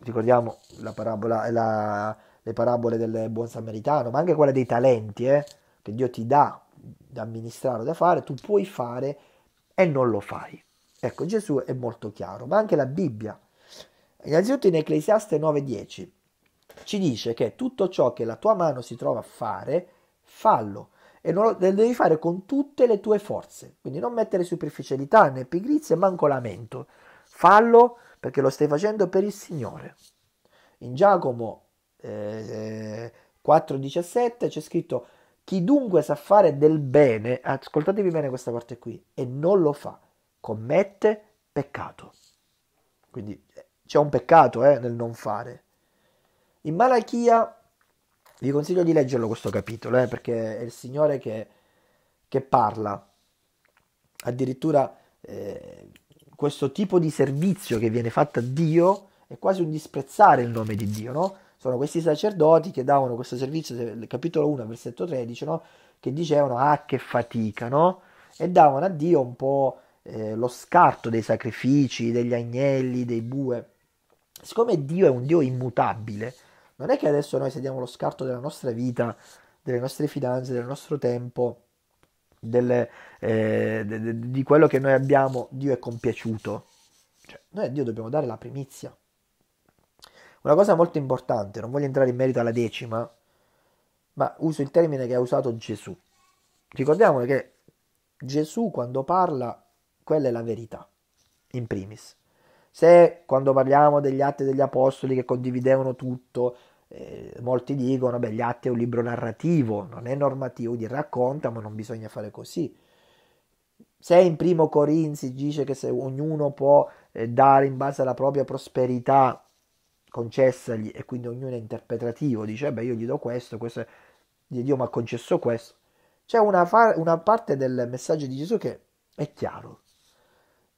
[SPEAKER 1] ricordiamo la parabola, la, le parabole del buon samaritano, ma anche quella dei talenti, eh, che Dio ti dà da amministrare, da fare, tu puoi fare e non lo fai. Ecco, Gesù è molto chiaro, ma anche la Bibbia. Innanzitutto in Ecclesiaste 9:10 ci dice che tutto ciò che la tua mano si trova a fare, fallo e lo devi fare con tutte le tue forze. Quindi non mettere superficialità né pigrizia, manco lamento. Fallo perché lo stai facendo per il Signore. In Giacomo eh, 4:17 eh, c'è scritto chi dunque sa fare del bene, ascoltatevi bene questa parte qui, e non lo fa, commette peccato. Quindi eh, c'è un peccato eh, nel non fare. In Malachia, vi consiglio di leggerlo questo capitolo, eh, perché è il Signore che, che parla. Addirittura eh, questo tipo di servizio che viene fatto a Dio è quasi un disprezzare il nome di Dio, no? sono questi sacerdoti che davano questo servizio capitolo 1, versetto 13, no? che dicevano ah che fatica, no? e davano a Dio un po' eh, lo scarto dei sacrifici, degli agnelli, dei bue. Siccome Dio è un Dio immutabile, non è che adesso noi sediamo lo scarto della nostra vita, delle nostre finanze, del nostro tempo, delle, eh, de, de, di quello che noi abbiamo, Dio è compiaciuto. Cioè, noi a Dio dobbiamo dare la primizia. Una cosa molto importante, non voglio entrare in merito alla decima, ma uso il termine che ha usato Gesù. Ricordiamo che Gesù quando parla, quella è la verità, in primis. Se quando parliamo degli atti degli apostoli che condividevano tutto, eh, molti dicono, beh, gli atti è un libro narrativo, non è normativo, di racconta, ma non bisogna fare così. Se in primo Corinzi dice che se ognuno può eh, dare in base alla propria prosperità concessagli e quindi ognuno è interpretativo, dice eh beh io gli do questo, questo è... Dio mi ha concesso questo. C'è una, fa- una parte del messaggio di Gesù che è chiaro.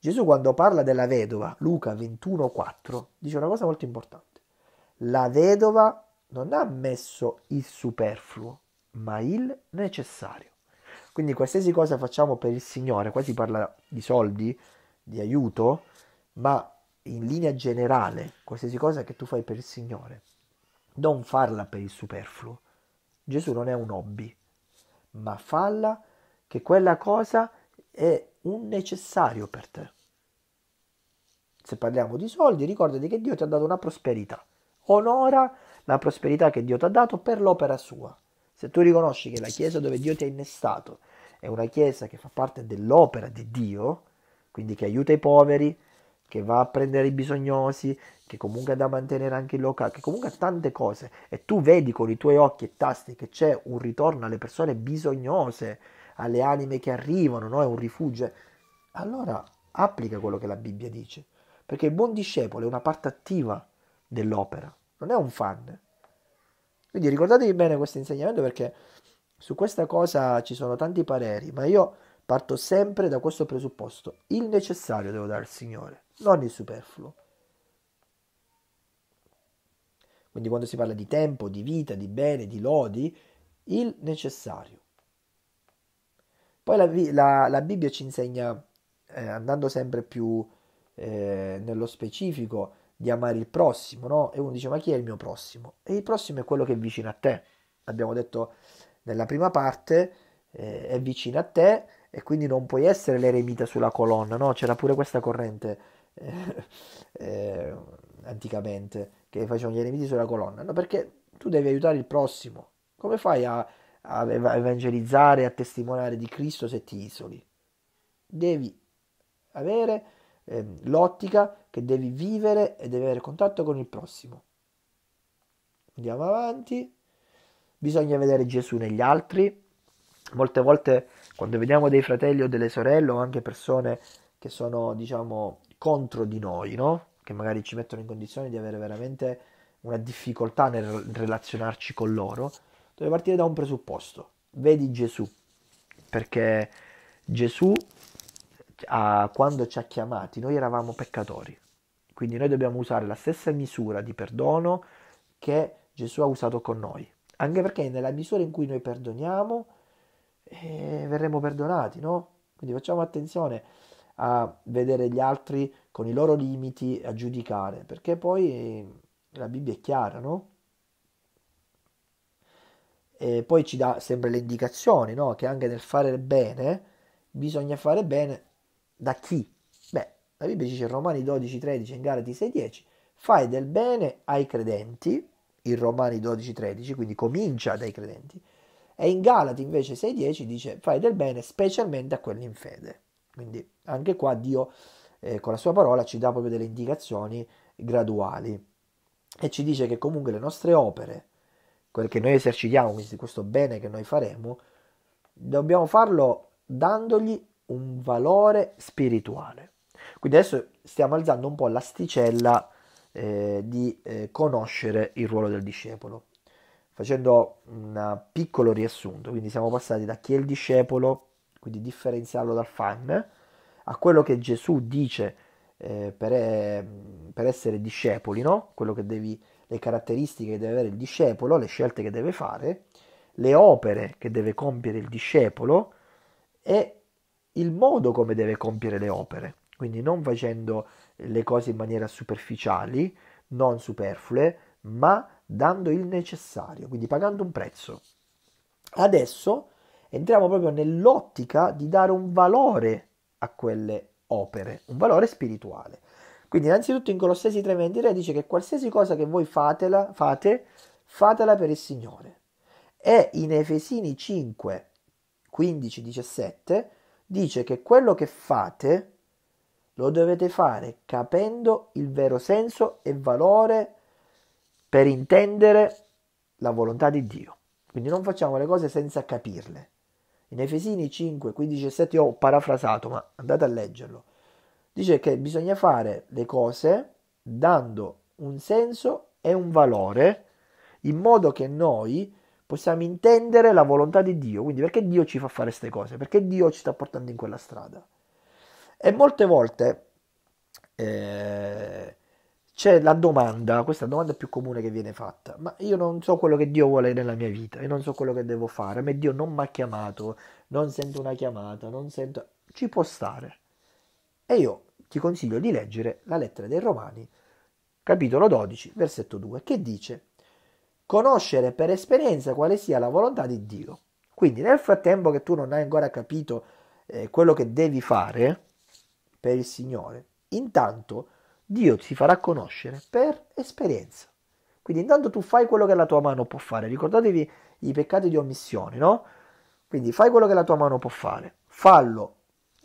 [SPEAKER 1] Gesù quando parla della vedova, Luca 21,4, dice una cosa molto importante. La vedova non ha messo il superfluo, ma il necessario. Quindi qualsiasi cosa facciamo per il Signore, qua si parla di soldi, di aiuto, ma in linea generale, qualsiasi cosa che tu fai per il Signore, non farla per il superfluo. Gesù non è un hobby, ma falla che quella cosa è un necessario per te. Se parliamo di soldi, ricordati che Dio ti ha dato una prosperità. Onora la prosperità che Dio ti ha dato per l'opera sua. Se tu riconosci che la chiesa dove Dio ti ha innestato è una chiesa che fa parte dell'opera di Dio, quindi che aiuta i poveri, che va a prendere i bisognosi, che comunque ha da mantenere anche il locale, che comunque ha tante cose e tu vedi con i tuoi occhi e tasti che c'è un ritorno alle persone bisognose, alle anime che arrivano, no? è un rifugio, allora applica quello che la Bibbia dice, perché il buon discepolo è una parte attiva dell'opera, non è un fan. Quindi ricordatevi bene questo insegnamento perché su questa cosa ci sono tanti pareri, ma io parto sempre da questo presupposto, il necessario devo dare al Signore non il superfluo. Quindi quando si parla di tempo, di vita, di bene, di lodi, il necessario. Poi la, la, la Bibbia ci insegna, eh, andando sempre più eh, nello specifico, di amare il prossimo, no? E uno dice, ma chi è il mio prossimo? E il prossimo è quello che è vicino a te. Abbiamo detto nella prima parte, eh, è vicino a te e quindi non puoi essere l'eremita sulla colonna, no? C'era pure questa corrente eh, eh, anticamente, che facevano gli eremiti sulla colonna, no, perché tu devi aiutare il prossimo. Come fai a, a evangelizzare, a testimoniare di Cristo se ti isoli? Devi avere eh, l'ottica che devi vivere e devi avere contatto con il prossimo. Andiamo avanti. Bisogna vedere Gesù negli altri. Molte volte quando vediamo dei fratelli o delle sorelle o anche persone che sono, diciamo, contro di noi, no? che magari ci mettono in condizione di avere veramente una difficoltà nel relazionarci con loro, deve partire da un presupposto. Vedi Gesù, perché Gesù, ah, quando ci ha chiamati, noi eravamo peccatori. Quindi noi dobbiamo usare la stessa misura di perdono che Gesù ha usato con noi. Anche perché nella misura in cui noi perdoniamo, eh, verremo perdonati, no? Quindi facciamo attenzione a vedere gli altri con i loro limiti, a giudicare, perché poi eh, la Bibbia è chiara, no? E poi ci dà sempre le indicazioni, no? Che anche nel fare bene bisogna fare bene da chi? Beh, la Bibbia dice in Romani 12, 13, in Galati 6, 10, fai del bene ai credenti, in Romani 12, 13, quindi comincia dai credenti, e in Galati invece 6, 10 dice fai del bene specialmente a quelli in fede. Quindi anche qua Dio eh, con la sua parola ci dà proprio delle indicazioni graduali e ci dice che comunque le nostre opere, quel che noi esercitiamo, quindi questo bene che noi faremo, dobbiamo farlo dandogli un valore spirituale. Quindi adesso stiamo alzando un po' l'asticella eh, di eh, conoscere il ruolo del discepolo. Facendo un piccolo riassunto, quindi siamo passati da chi è il discepolo, quindi differenziarlo dal fan, a quello che Gesù dice eh, per, eh, per, essere discepoli, no? devi, le caratteristiche che deve avere il discepolo, le scelte che deve fare, le opere che deve compiere il discepolo e il modo come deve compiere le opere. Quindi non facendo le cose in maniera superficiali, non superflue, ma dando il necessario, quindi pagando un prezzo. Adesso entriamo proprio nell'ottica di dare un valore a quelle opere, un valore spirituale. Quindi innanzitutto in Colossesi 3:23 dice che qualsiasi cosa che voi fatela, fate, fatela per il Signore. E in Efesini 5, 15, 17 dice che quello che fate lo dovete fare capendo il vero senso e valore per intendere la volontà di Dio. Quindi non facciamo le cose senza capirle. In Efesini 5, 15 e 7 ho parafrasato, ma andate a leggerlo. Dice che bisogna fare le cose dando un senso e un valore in modo che noi possiamo intendere la volontà di Dio. Quindi perché Dio ci fa fare queste cose? Perché Dio ci sta portando in quella strada? E molte volte eh, c'è la domanda, questa domanda più comune che viene fatta, ma io non so quello che Dio vuole nella mia vita, io non so quello che devo fare, a me Dio non mi ha chiamato, non sento una chiamata, non sento... ci può stare. E io ti consiglio di leggere la lettera dei Romani, capitolo 12, versetto 2, che dice conoscere per esperienza quale sia la volontà di Dio. Quindi nel frattempo che tu non hai ancora capito eh, quello che devi fare per il Signore, intanto Dio ti farà conoscere per esperienza. Quindi intanto tu fai quello che la tua mano può fare. Ricordatevi i peccati di omissione, no? Quindi fai quello che la tua mano può fare. Fallo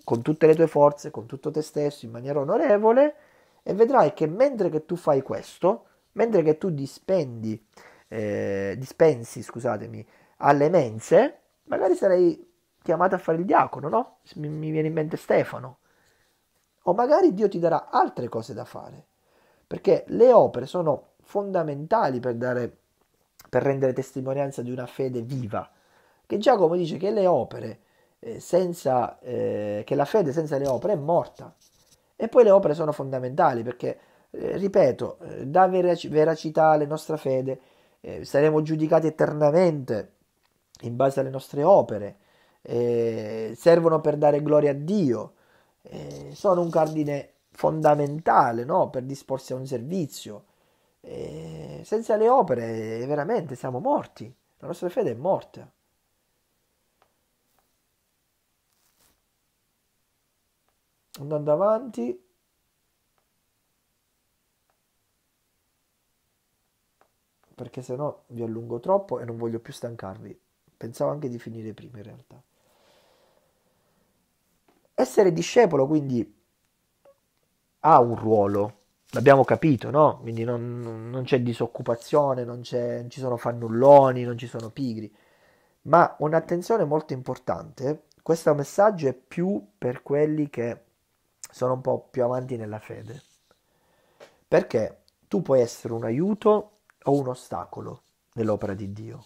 [SPEAKER 1] con tutte le tue forze, con tutto te stesso, in maniera onorevole e vedrai che mentre che tu fai questo, mentre che tu dispendi, eh, dispensi, scusatemi, alle mense, magari sarai chiamato a fare il diacono, no? Mi, mi viene in mente Stefano, o magari Dio ti darà altre cose da fare, perché le opere sono fondamentali per, dare, per rendere testimonianza di una fede viva, che Giacomo dice che le opere eh, senza, eh, che la fede senza le opere è morta. E poi le opere sono fondamentali perché, eh, ripeto, eh, dà veracità alla nostra fede, eh, saremo giudicati eternamente in base alle nostre opere, eh, servono per dare gloria a Dio, eh, sono un cardine fondamentale no? per disporsi a un servizio. Eh, senza le opere veramente siamo morti, la nostra fede è morta. Andando avanti. Perché sennò vi allungo troppo e non voglio più stancarvi. Pensavo anche di finire prima in realtà. Essere discepolo quindi ha un ruolo, l'abbiamo capito, no? Quindi non, non c'è disoccupazione, non, c'è, non ci sono fannulloni, non ci sono pigri, ma un'attenzione molto importante, questo messaggio è più per quelli che sono un po' più avanti nella fede, perché tu puoi essere un aiuto o un ostacolo nell'opera di Dio.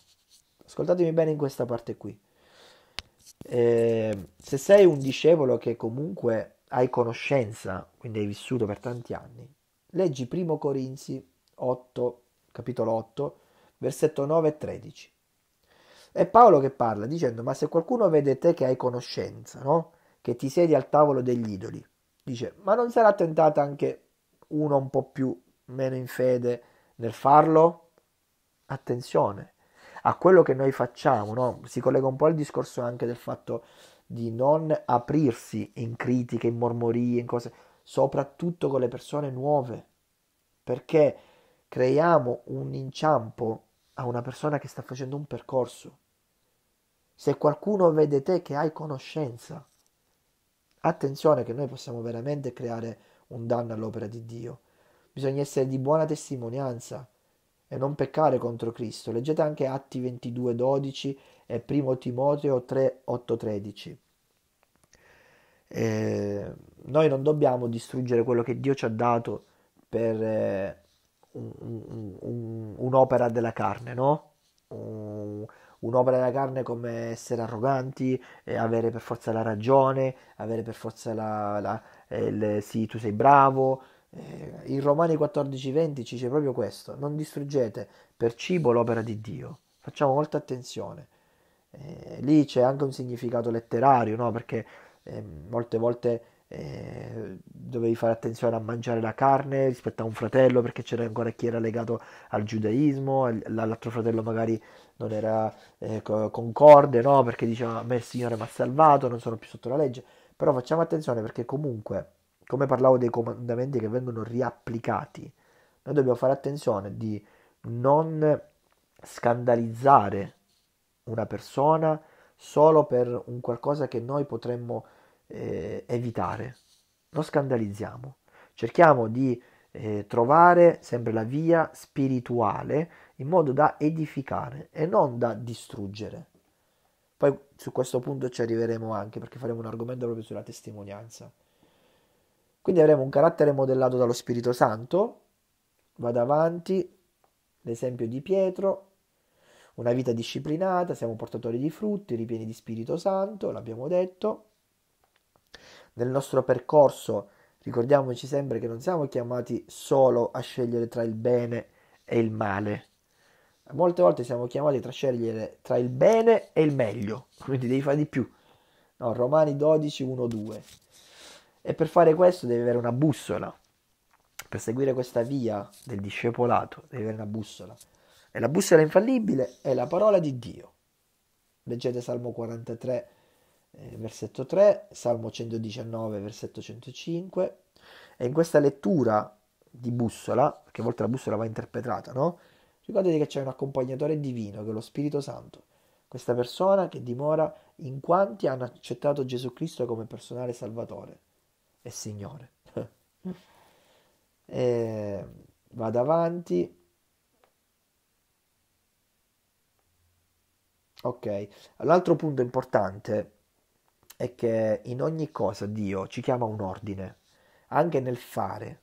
[SPEAKER 1] Ascoltatemi bene in questa parte qui eh, se sei un discepolo che comunque hai conoscenza, quindi hai vissuto per tanti anni, leggi 1 Corinzi 8, capitolo 8, versetto 9 e 13. È Paolo che parla dicendo, ma se qualcuno vede te che hai conoscenza, no? che ti siedi al tavolo degli idoli, dice, ma non sarà tentata anche uno un po' più meno in fede nel farlo? Attenzione, a quello che noi facciamo, no? si collega un po' al discorso anche del fatto di non aprirsi in critiche, in mormorie, in cose, soprattutto con le persone nuove, perché creiamo un inciampo a una persona che sta facendo un percorso. Se qualcuno vede te che hai conoscenza, attenzione che noi possiamo veramente creare un danno all'opera di Dio. Bisogna essere di buona testimonianza e non peccare contro Cristo. Leggete anche Atti 22, 12 e 1 Timoteo 3, 8, 13. Eh, noi non dobbiamo distruggere quello che Dio ci ha dato per eh, un, un, un, un'opera della carne, no? un'opera della carne come essere arroganti, e eh, avere per forza la ragione, avere per forza la, la, eh, il, sì tu sei bravo, eh, in Romani 14:20 ci dice proprio questo, non distruggete per cibo l'opera di Dio, facciamo molta attenzione. Eh, lì c'è anche un significato letterario, no? perché eh, molte volte eh, dovevi fare attenzione a mangiare la carne rispetto a un fratello perché c'era ancora chi era legato al giudaismo, l'altro fratello magari non era eh, concorde no? perché diceva a me il Signore mi ha salvato, non sono più sotto la legge, però facciamo attenzione perché comunque come parlavo dei comandamenti che vengono riapplicati, noi dobbiamo fare attenzione di non scandalizzare una persona solo per un qualcosa che noi potremmo eh, evitare. Non scandalizziamo, cerchiamo di eh, trovare sempre la via spirituale in modo da edificare e non da distruggere. Poi su questo punto ci arriveremo anche perché faremo un argomento proprio sulla testimonianza. Quindi avremo un carattere modellato dallo Spirito Santo, vado avanti, l'esempio di Pietro, una vita disciplinata, siamo portatori di frutti, ripieni di Spirito Santo, l'abbiamo detto. Nel nostro percorso ricordiamoci sempre che non siamo chiamati solo a scegliere tra il bene e il male. Molte volte siamo chiamati a scegliere tra il bene e il meglio, quindi devi fare di più. No, Romani 12, 1, 2. E per fare questo devi avere una bussola. Per seguire questa via del discepolato devi avere una bussola. E la bussola infallibile è la parola di Dio. Leggete Salmo 43, eh, versetto 3, Salmo 119, versetto 105. E in questa lettura di bussola, perché a volte la bussola va interpretata, no? Ricordate che c'è un accompagnatore divino, che è lo Spirito Santo, questa persona che dimora in quanti hanno accettato Gesù Cristo come personale salvatore e Signore. e vado avanti. Ok, l'altro punto importante è che in ogni cosa Dio ci chiama un ordine, anche nel fare.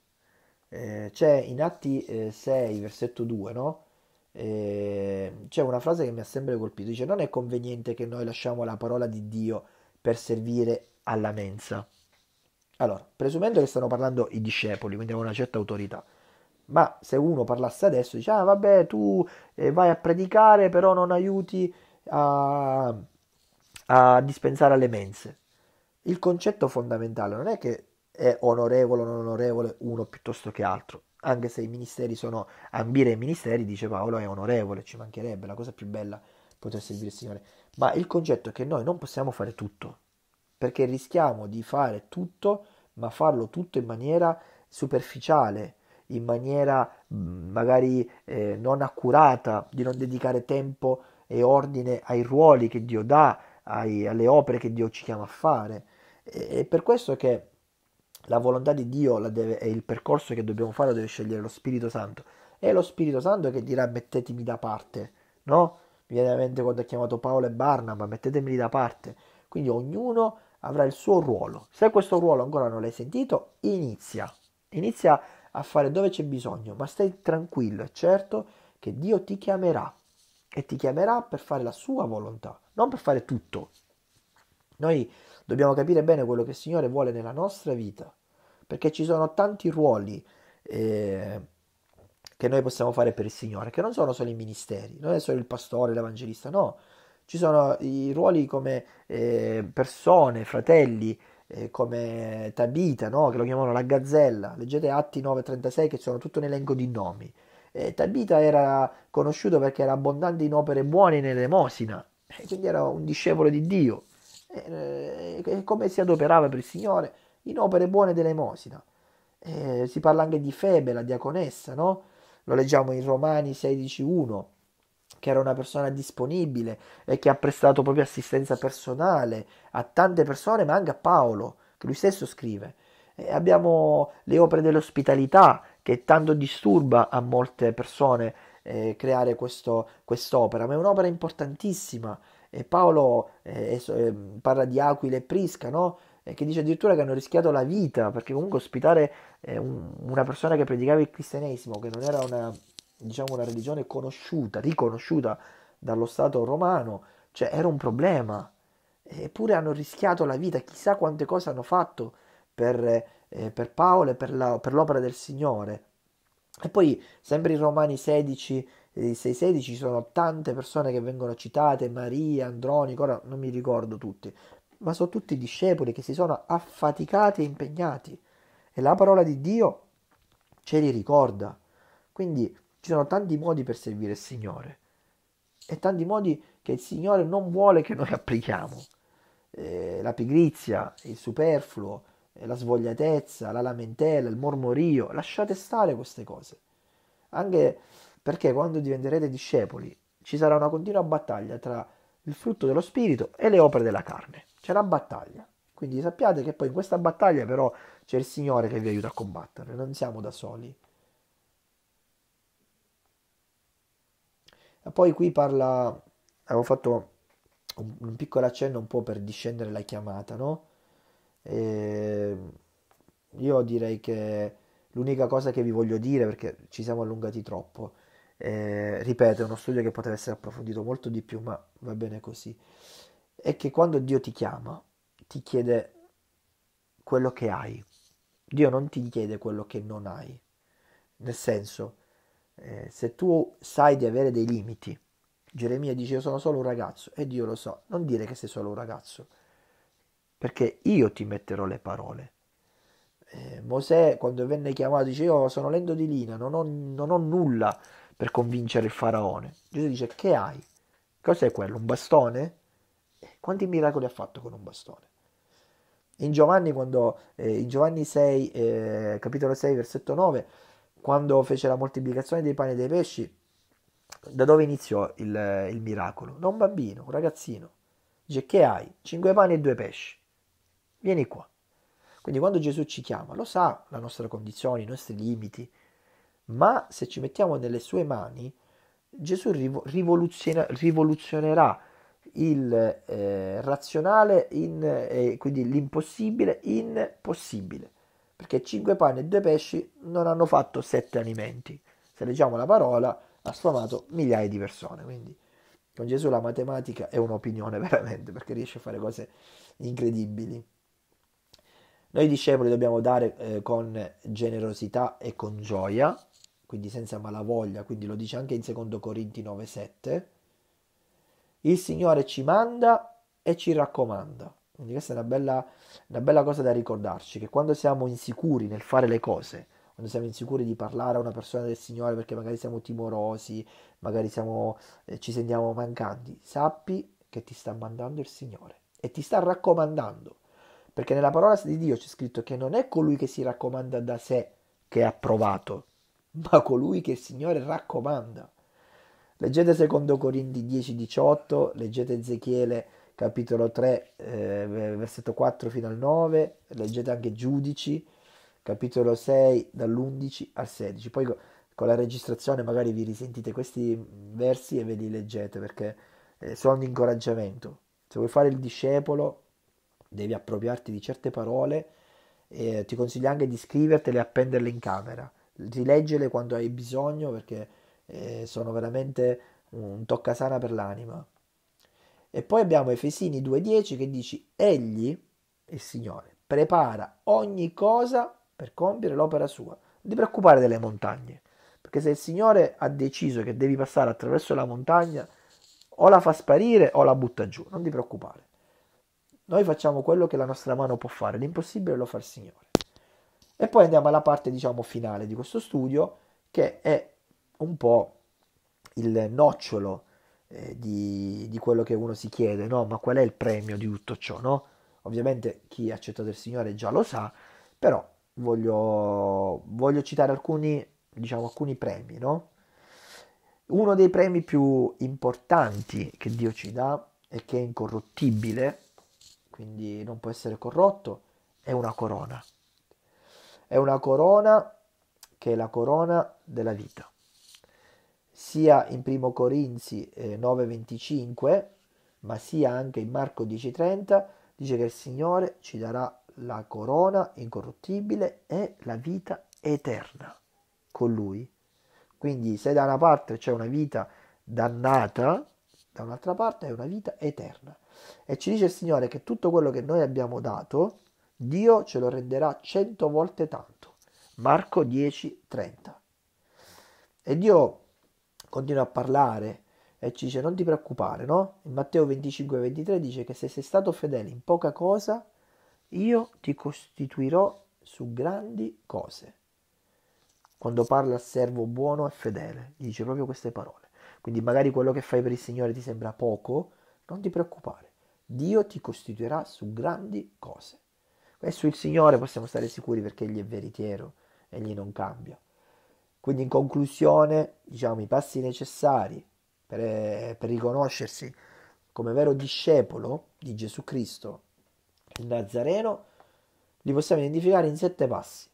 [SPEAKER 1] Eh, c'è in Atti eh, 6, versetto 2, no? Eh, c'è una frase che mi ha sempre colpito, dice non è conveniente che noi lasciamo la parola di Dio per servire alla mensa. Allora, presumendo che stanno parlando i discepoli, quindi avevano una certa autorità, ma se uno parlasse adesso dice, ah vabbè, tu eh, vai a predicare, però non aiuti a, a dispensare alle mense. Il concetto fondamentale non è che è onorevole o non onorevole uno piuttosto che altro, anche se i ministeri sono, ambire ai ministeri, dice Paolo, è onorevole, ci mancherebbe, la cosa più bella poter servire il Signore. Ma il concetto è che noi non possiamo fare tutto, perché rischiamo di fare tutto ma farlo tutto in maniera superficiale, in maniera mm, magari eh, non accurata, di non dedicare tempo e ordine ai ruoli che Dio dà, ai, alle opere che Dio ci chiama a fare. E, è per questo che la volontà di Dio deve, e il percorso che dobbiamo fare lo deve scegliere lo Spirito Santo. È lo Spirito Santo che dirà mettetemi da parte, no? Mi viene in mente quando ha chiamato Paolo e Barnaba, mettetemi da parte. Quindi ognuno avrà il suo ruolo. Se questo ruolo ancora non l'hai sentito, inizia. Inizia a fare dove c'è bisogno, ma stai tranquillo e certo che Dio ti chiamerà e ti chiamerà per fare la sua volontà, non per fare tutto. Noi dobbiamo capire bene quello che il Signore vuole nella nostra vita, perché ci sono tanti ruoli eh, che noi possiamo fare per il Signore, che non sono solo i ministeri, non è solo il pastore, l'evangelista, no, ci sono i ruoli come eh, persone, fratelli, eh, come Tabita, no? che lo chiamano la gazzella. Leggete Atti 9.36 che sono tutto un elenco di nomi. Eh, Tabita era conosciuto perché era abbondante in opere buone in elemosina, eh, quindi era un discepolo di Dio. Eh, eh, come si adoperava per il Signore? In opere buone d'elemosina. Eh, si parla anche di Febe, la diaconessa, no? Lo leggiamo in Romani 16.1 che era una persona disponibile e che ha prestato proprio assistenza personale a tante persone, ma anche a Paolo, che lui stesso scrive. E abbiamo le opere dell'ospitalità, che tanto disturba a molte persone eh, creare questo, quest'opera, ma è un'opera importantissima. E Paolo eh, eh, parla di Aquile e Prisca, no? che dice addirittura che hanno rischiato la vita, perché comunque ospitare eh, un, una persona che predicava il cristianesimo, che non era una diciamo, una religione conosciuta, riconosciuta dallo Stato romano, cioè era un problema. Eppure hanno rischiato la vita, chissà quante cose hanno fatto per, eh, per Paolo e per, la, per, l'opera del Signore. E poi, sempre in Romani 16, 6-16, ci sono tante persone che vengono citate, Maria, Andronico, ora non mi ricordo tutti, ma sono tutti discepoli che si sono affaticati e impegnati. E la parola di Dio ce li ricorda. Quindi ci sono tanti modi per servire il Signore e tanti modi che il Signore non vuole che noi applichiamo. Eh, la pigrizia, il superfluo, eh, la svogliatezza, la lamentela, il mormorio, lasciate stare queste cose. Anche perché quando diventerete discepoli ci sarà una continua battaglia tra il frutto dello spirito e le opere della carne. C'è la battaglia. Quindi sappiate che poi in questa battaglia però c'è il Signore che vi aiuta a combattere, non siamo da soli. Poi qui parla, avevo fatto un, un piccolo accenno un po' per discendere la chiamata, no? E ehm, io direi che l'unica cosa che vi voglio dire, perché ci siamo allungati troppo, eh, ripeto, è uno studio che poteva essere approfondito molto di più, ma va bene così, è che quando Dio ti chiama, ti chiede quello che hai. Dio non ti chiede quello che non hai. Nel senso, eh, se tu sai di avere dei limiti, Geremia dice io sono solo un ragazzo e Dio lo so, non dire che sei solo un ragazzo, perché io ti metterò le parole. Eh, Mosè quando venne chiamato dice io sono lento di lina, non ho, non ho nulla per convincere il faraone. Gesù dice che hai? Cos'è quello? Un bastone? Eh, quanti miracoli ha fatto con un bastone? In Giovanni, quando, eh, in Giovanni 6, eh, capitolo 6, versetto 9, quando fece la moltiplicazione dei pani e dei pesci, da dove iniziò il, il miracolo? Da un bambino, un ragazzino. Dice, che hai? Cinque pani e due pesci. Vieni qua. Quindi quando Gesù ci chiama, lo sa la nostra condizione, i nostri limiti, ma se ci mettiamo nelle sue mani, Gesù rivoluzionerà il eh, razionale, in, eh, quindi l'impossibile, in possibile perché 5 panni e 2 pesci non hanno fatto 7 alimenti. Se leggiamo la parola, ha sfamato migliaia di persone. Quindi con Gesù la matematica è un'opinione veramente, perché riesce a fare cose incredibili. Noi discepoli dobbiamo dare eh, con generosità e con gioia, quindi senza malavoglia, quindi lo dice anche in 2 Corinti 9:7. Il Signore ci manda e ci raccomanda. Quindi questa è una bella, una bella cosa da ricordarci, che quando siamo insicuri nel fare le cose, quando siamo insicuri di parlare a una persona del Signore perché magari siamo timorosi, magari siamo, eh, ci sentiamo mancanti, sappi che ti sta mandando il Signore e ti sta raccomandando. Perché nella parola di Dio c'è scritto che non è colui che si raccomanda da sé che è approvato, ma colui che il Signore raccomanda. Leggete 2 Corinti 10-18, leggete Ezechiele capitolo 3, eh, versetto 4 fino al 9, leggete anche Giudici, capitolo 6 dall'11 al 16. Poi con la registrazione magari vi risentite questi versi e ve li leggete perché eh, sono di incoraggiamento. Se vuoi fare il discepolo devi appropriarti di certe parole e eh, ti consiglio anche di scrivertele e appenderle in camera. Rileggele quando hai bisogno perché eh, sono veramente un toccasana per l'anima. E poi abbiamo Efesini 2.10 che dice, egli, il Signore, prepara ogni cosa per compiere l'opera sua. Non ti preoccupare delle montagne, perché se il Signore ha deciso che devi passare attraverso la montagna, o la fa sparire o la butta giù, non ti preoccupare. Noi facciamo quello che la nostra mano può fare, l'impossibile lo fa il Signore. E poi andiamo alla parte, diciamo, finale di questo studio, che è un po' il nocciolo eh, di, di, quello che uno si chiede, no? ma qual è il premio di tutto ciò? No? Ovviamente chi ha accettato il Signore già lo sa, però voglio, voglio citare alcuni, diciamo, alcuni premi. No? Uno dei premi più importanti che Dio ci dà e che è incorruttibile, quindi non può essere corrotto, è una corona. È una corona che è la corona della vita sia in 1 Corinzi 9:25, eh, ma sia anche in Marco 10:30, dice che il Signore ci darà la corona incorruttibile e la vita eterna con Lui. Quindi se da una parte c'è una vita dannata, da un'altra parte è una vita eterna. E ci dice il Signore che tutto quello che noi abbiamo dato, Dio ce lo renderà cento volte tanto. Marco 10:30. E Dio continua a parlare e ci dice non ti preoccupare, no? In Matteo 25, 23 dice che se sei stato fedele in poca cosa, io ti costituirò su grandi cose. Quando parla al servo buono e fedele, gli dice proprio queste parole. Quindi magari quello che fai per il Signore ti sembra poco, non ti preoccupare, Dio ti costituirà su grandi cose. E sul Signore possiamo stare sicuri perché Egli è veritiero, Egli non cambia. Quindi in conclusione, diciamo, i passi necessari per, eh, per riconoscersi come vero discepolo di Gesù Cristo, il Nazareno, li possiamo identificare in sette passi.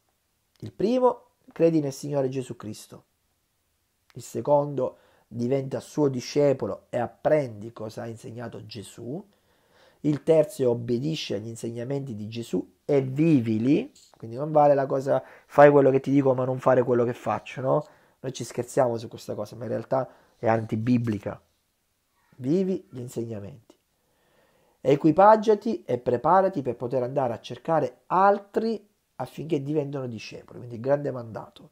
[SPEAKER 1] Il primo, credi nel Signore Gesù Cristo. Il secondo, diventa suo discepolo e apprendi cosa ha insegnato Gesù il terzo è obbedisci agli insegnamenti di Gesù e vivili, quindi non vale la cosa fai quello che ti dico ma non fare quello che faccio, no? Noi ci scherziamo su questa cosa, ma in realtà è antibiblica. Vivi gli insegnamenti. Equipaggiati e preparati per poter andare a cercare altri affinché diventino discepoli, quindi grande mandato.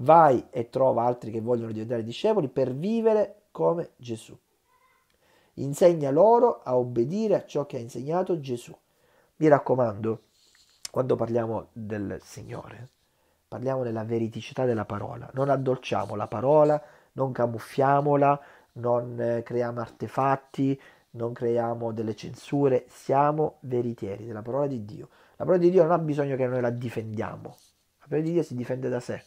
[SPEAKER 1] Vai e trova altri che vogliono diventare discepoli per vivere come Gesù. Insegna loro a obbedire a ciò che ha insegnato Gesù. Mi raccomando, quando parliamo del Signore, parliamo della veridicità della parola, non addolciamo la parola, non camuffiamola, non eh, creiamo artefatti, non creiamo delle censure, siamo veritieri della parola di Dio. La parola di Dio non ha bisogno che noi la difendiamo, la parola di Dio si difende da sé.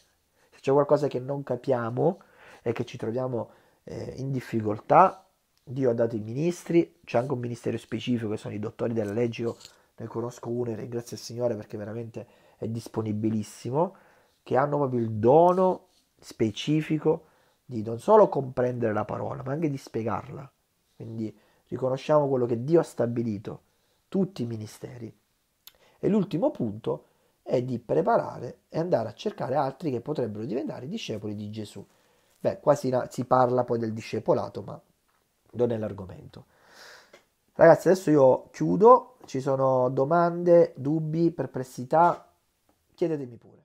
[SPEAKER 1] Se c'è qualcosa che non capiamo e che ci troviamo eh, in difficoltà, Dio ha dato i ministri, c'è anche un ministero specifico che sono i dottori della legge, io ne conosco uno e ringrazio il Signore perché veramente è disponibilissimo, che hanno proprio il dono specifico di non solo comprendere la parola, ma anche di spiegarla. Quindi riconosciamo quello che Dio ha stabilito, tutti i ministeri. E l'ultimo punto è di preparare e andare a cercare altri che potrebbero diventare discepoli di Gesù. Beh, qua si, si parla poi del discepolato, ma non è l'argomento. Ragazzi, adesso io chiudo, ci sono domande, dubbi, perplessità, chiedetemi pure.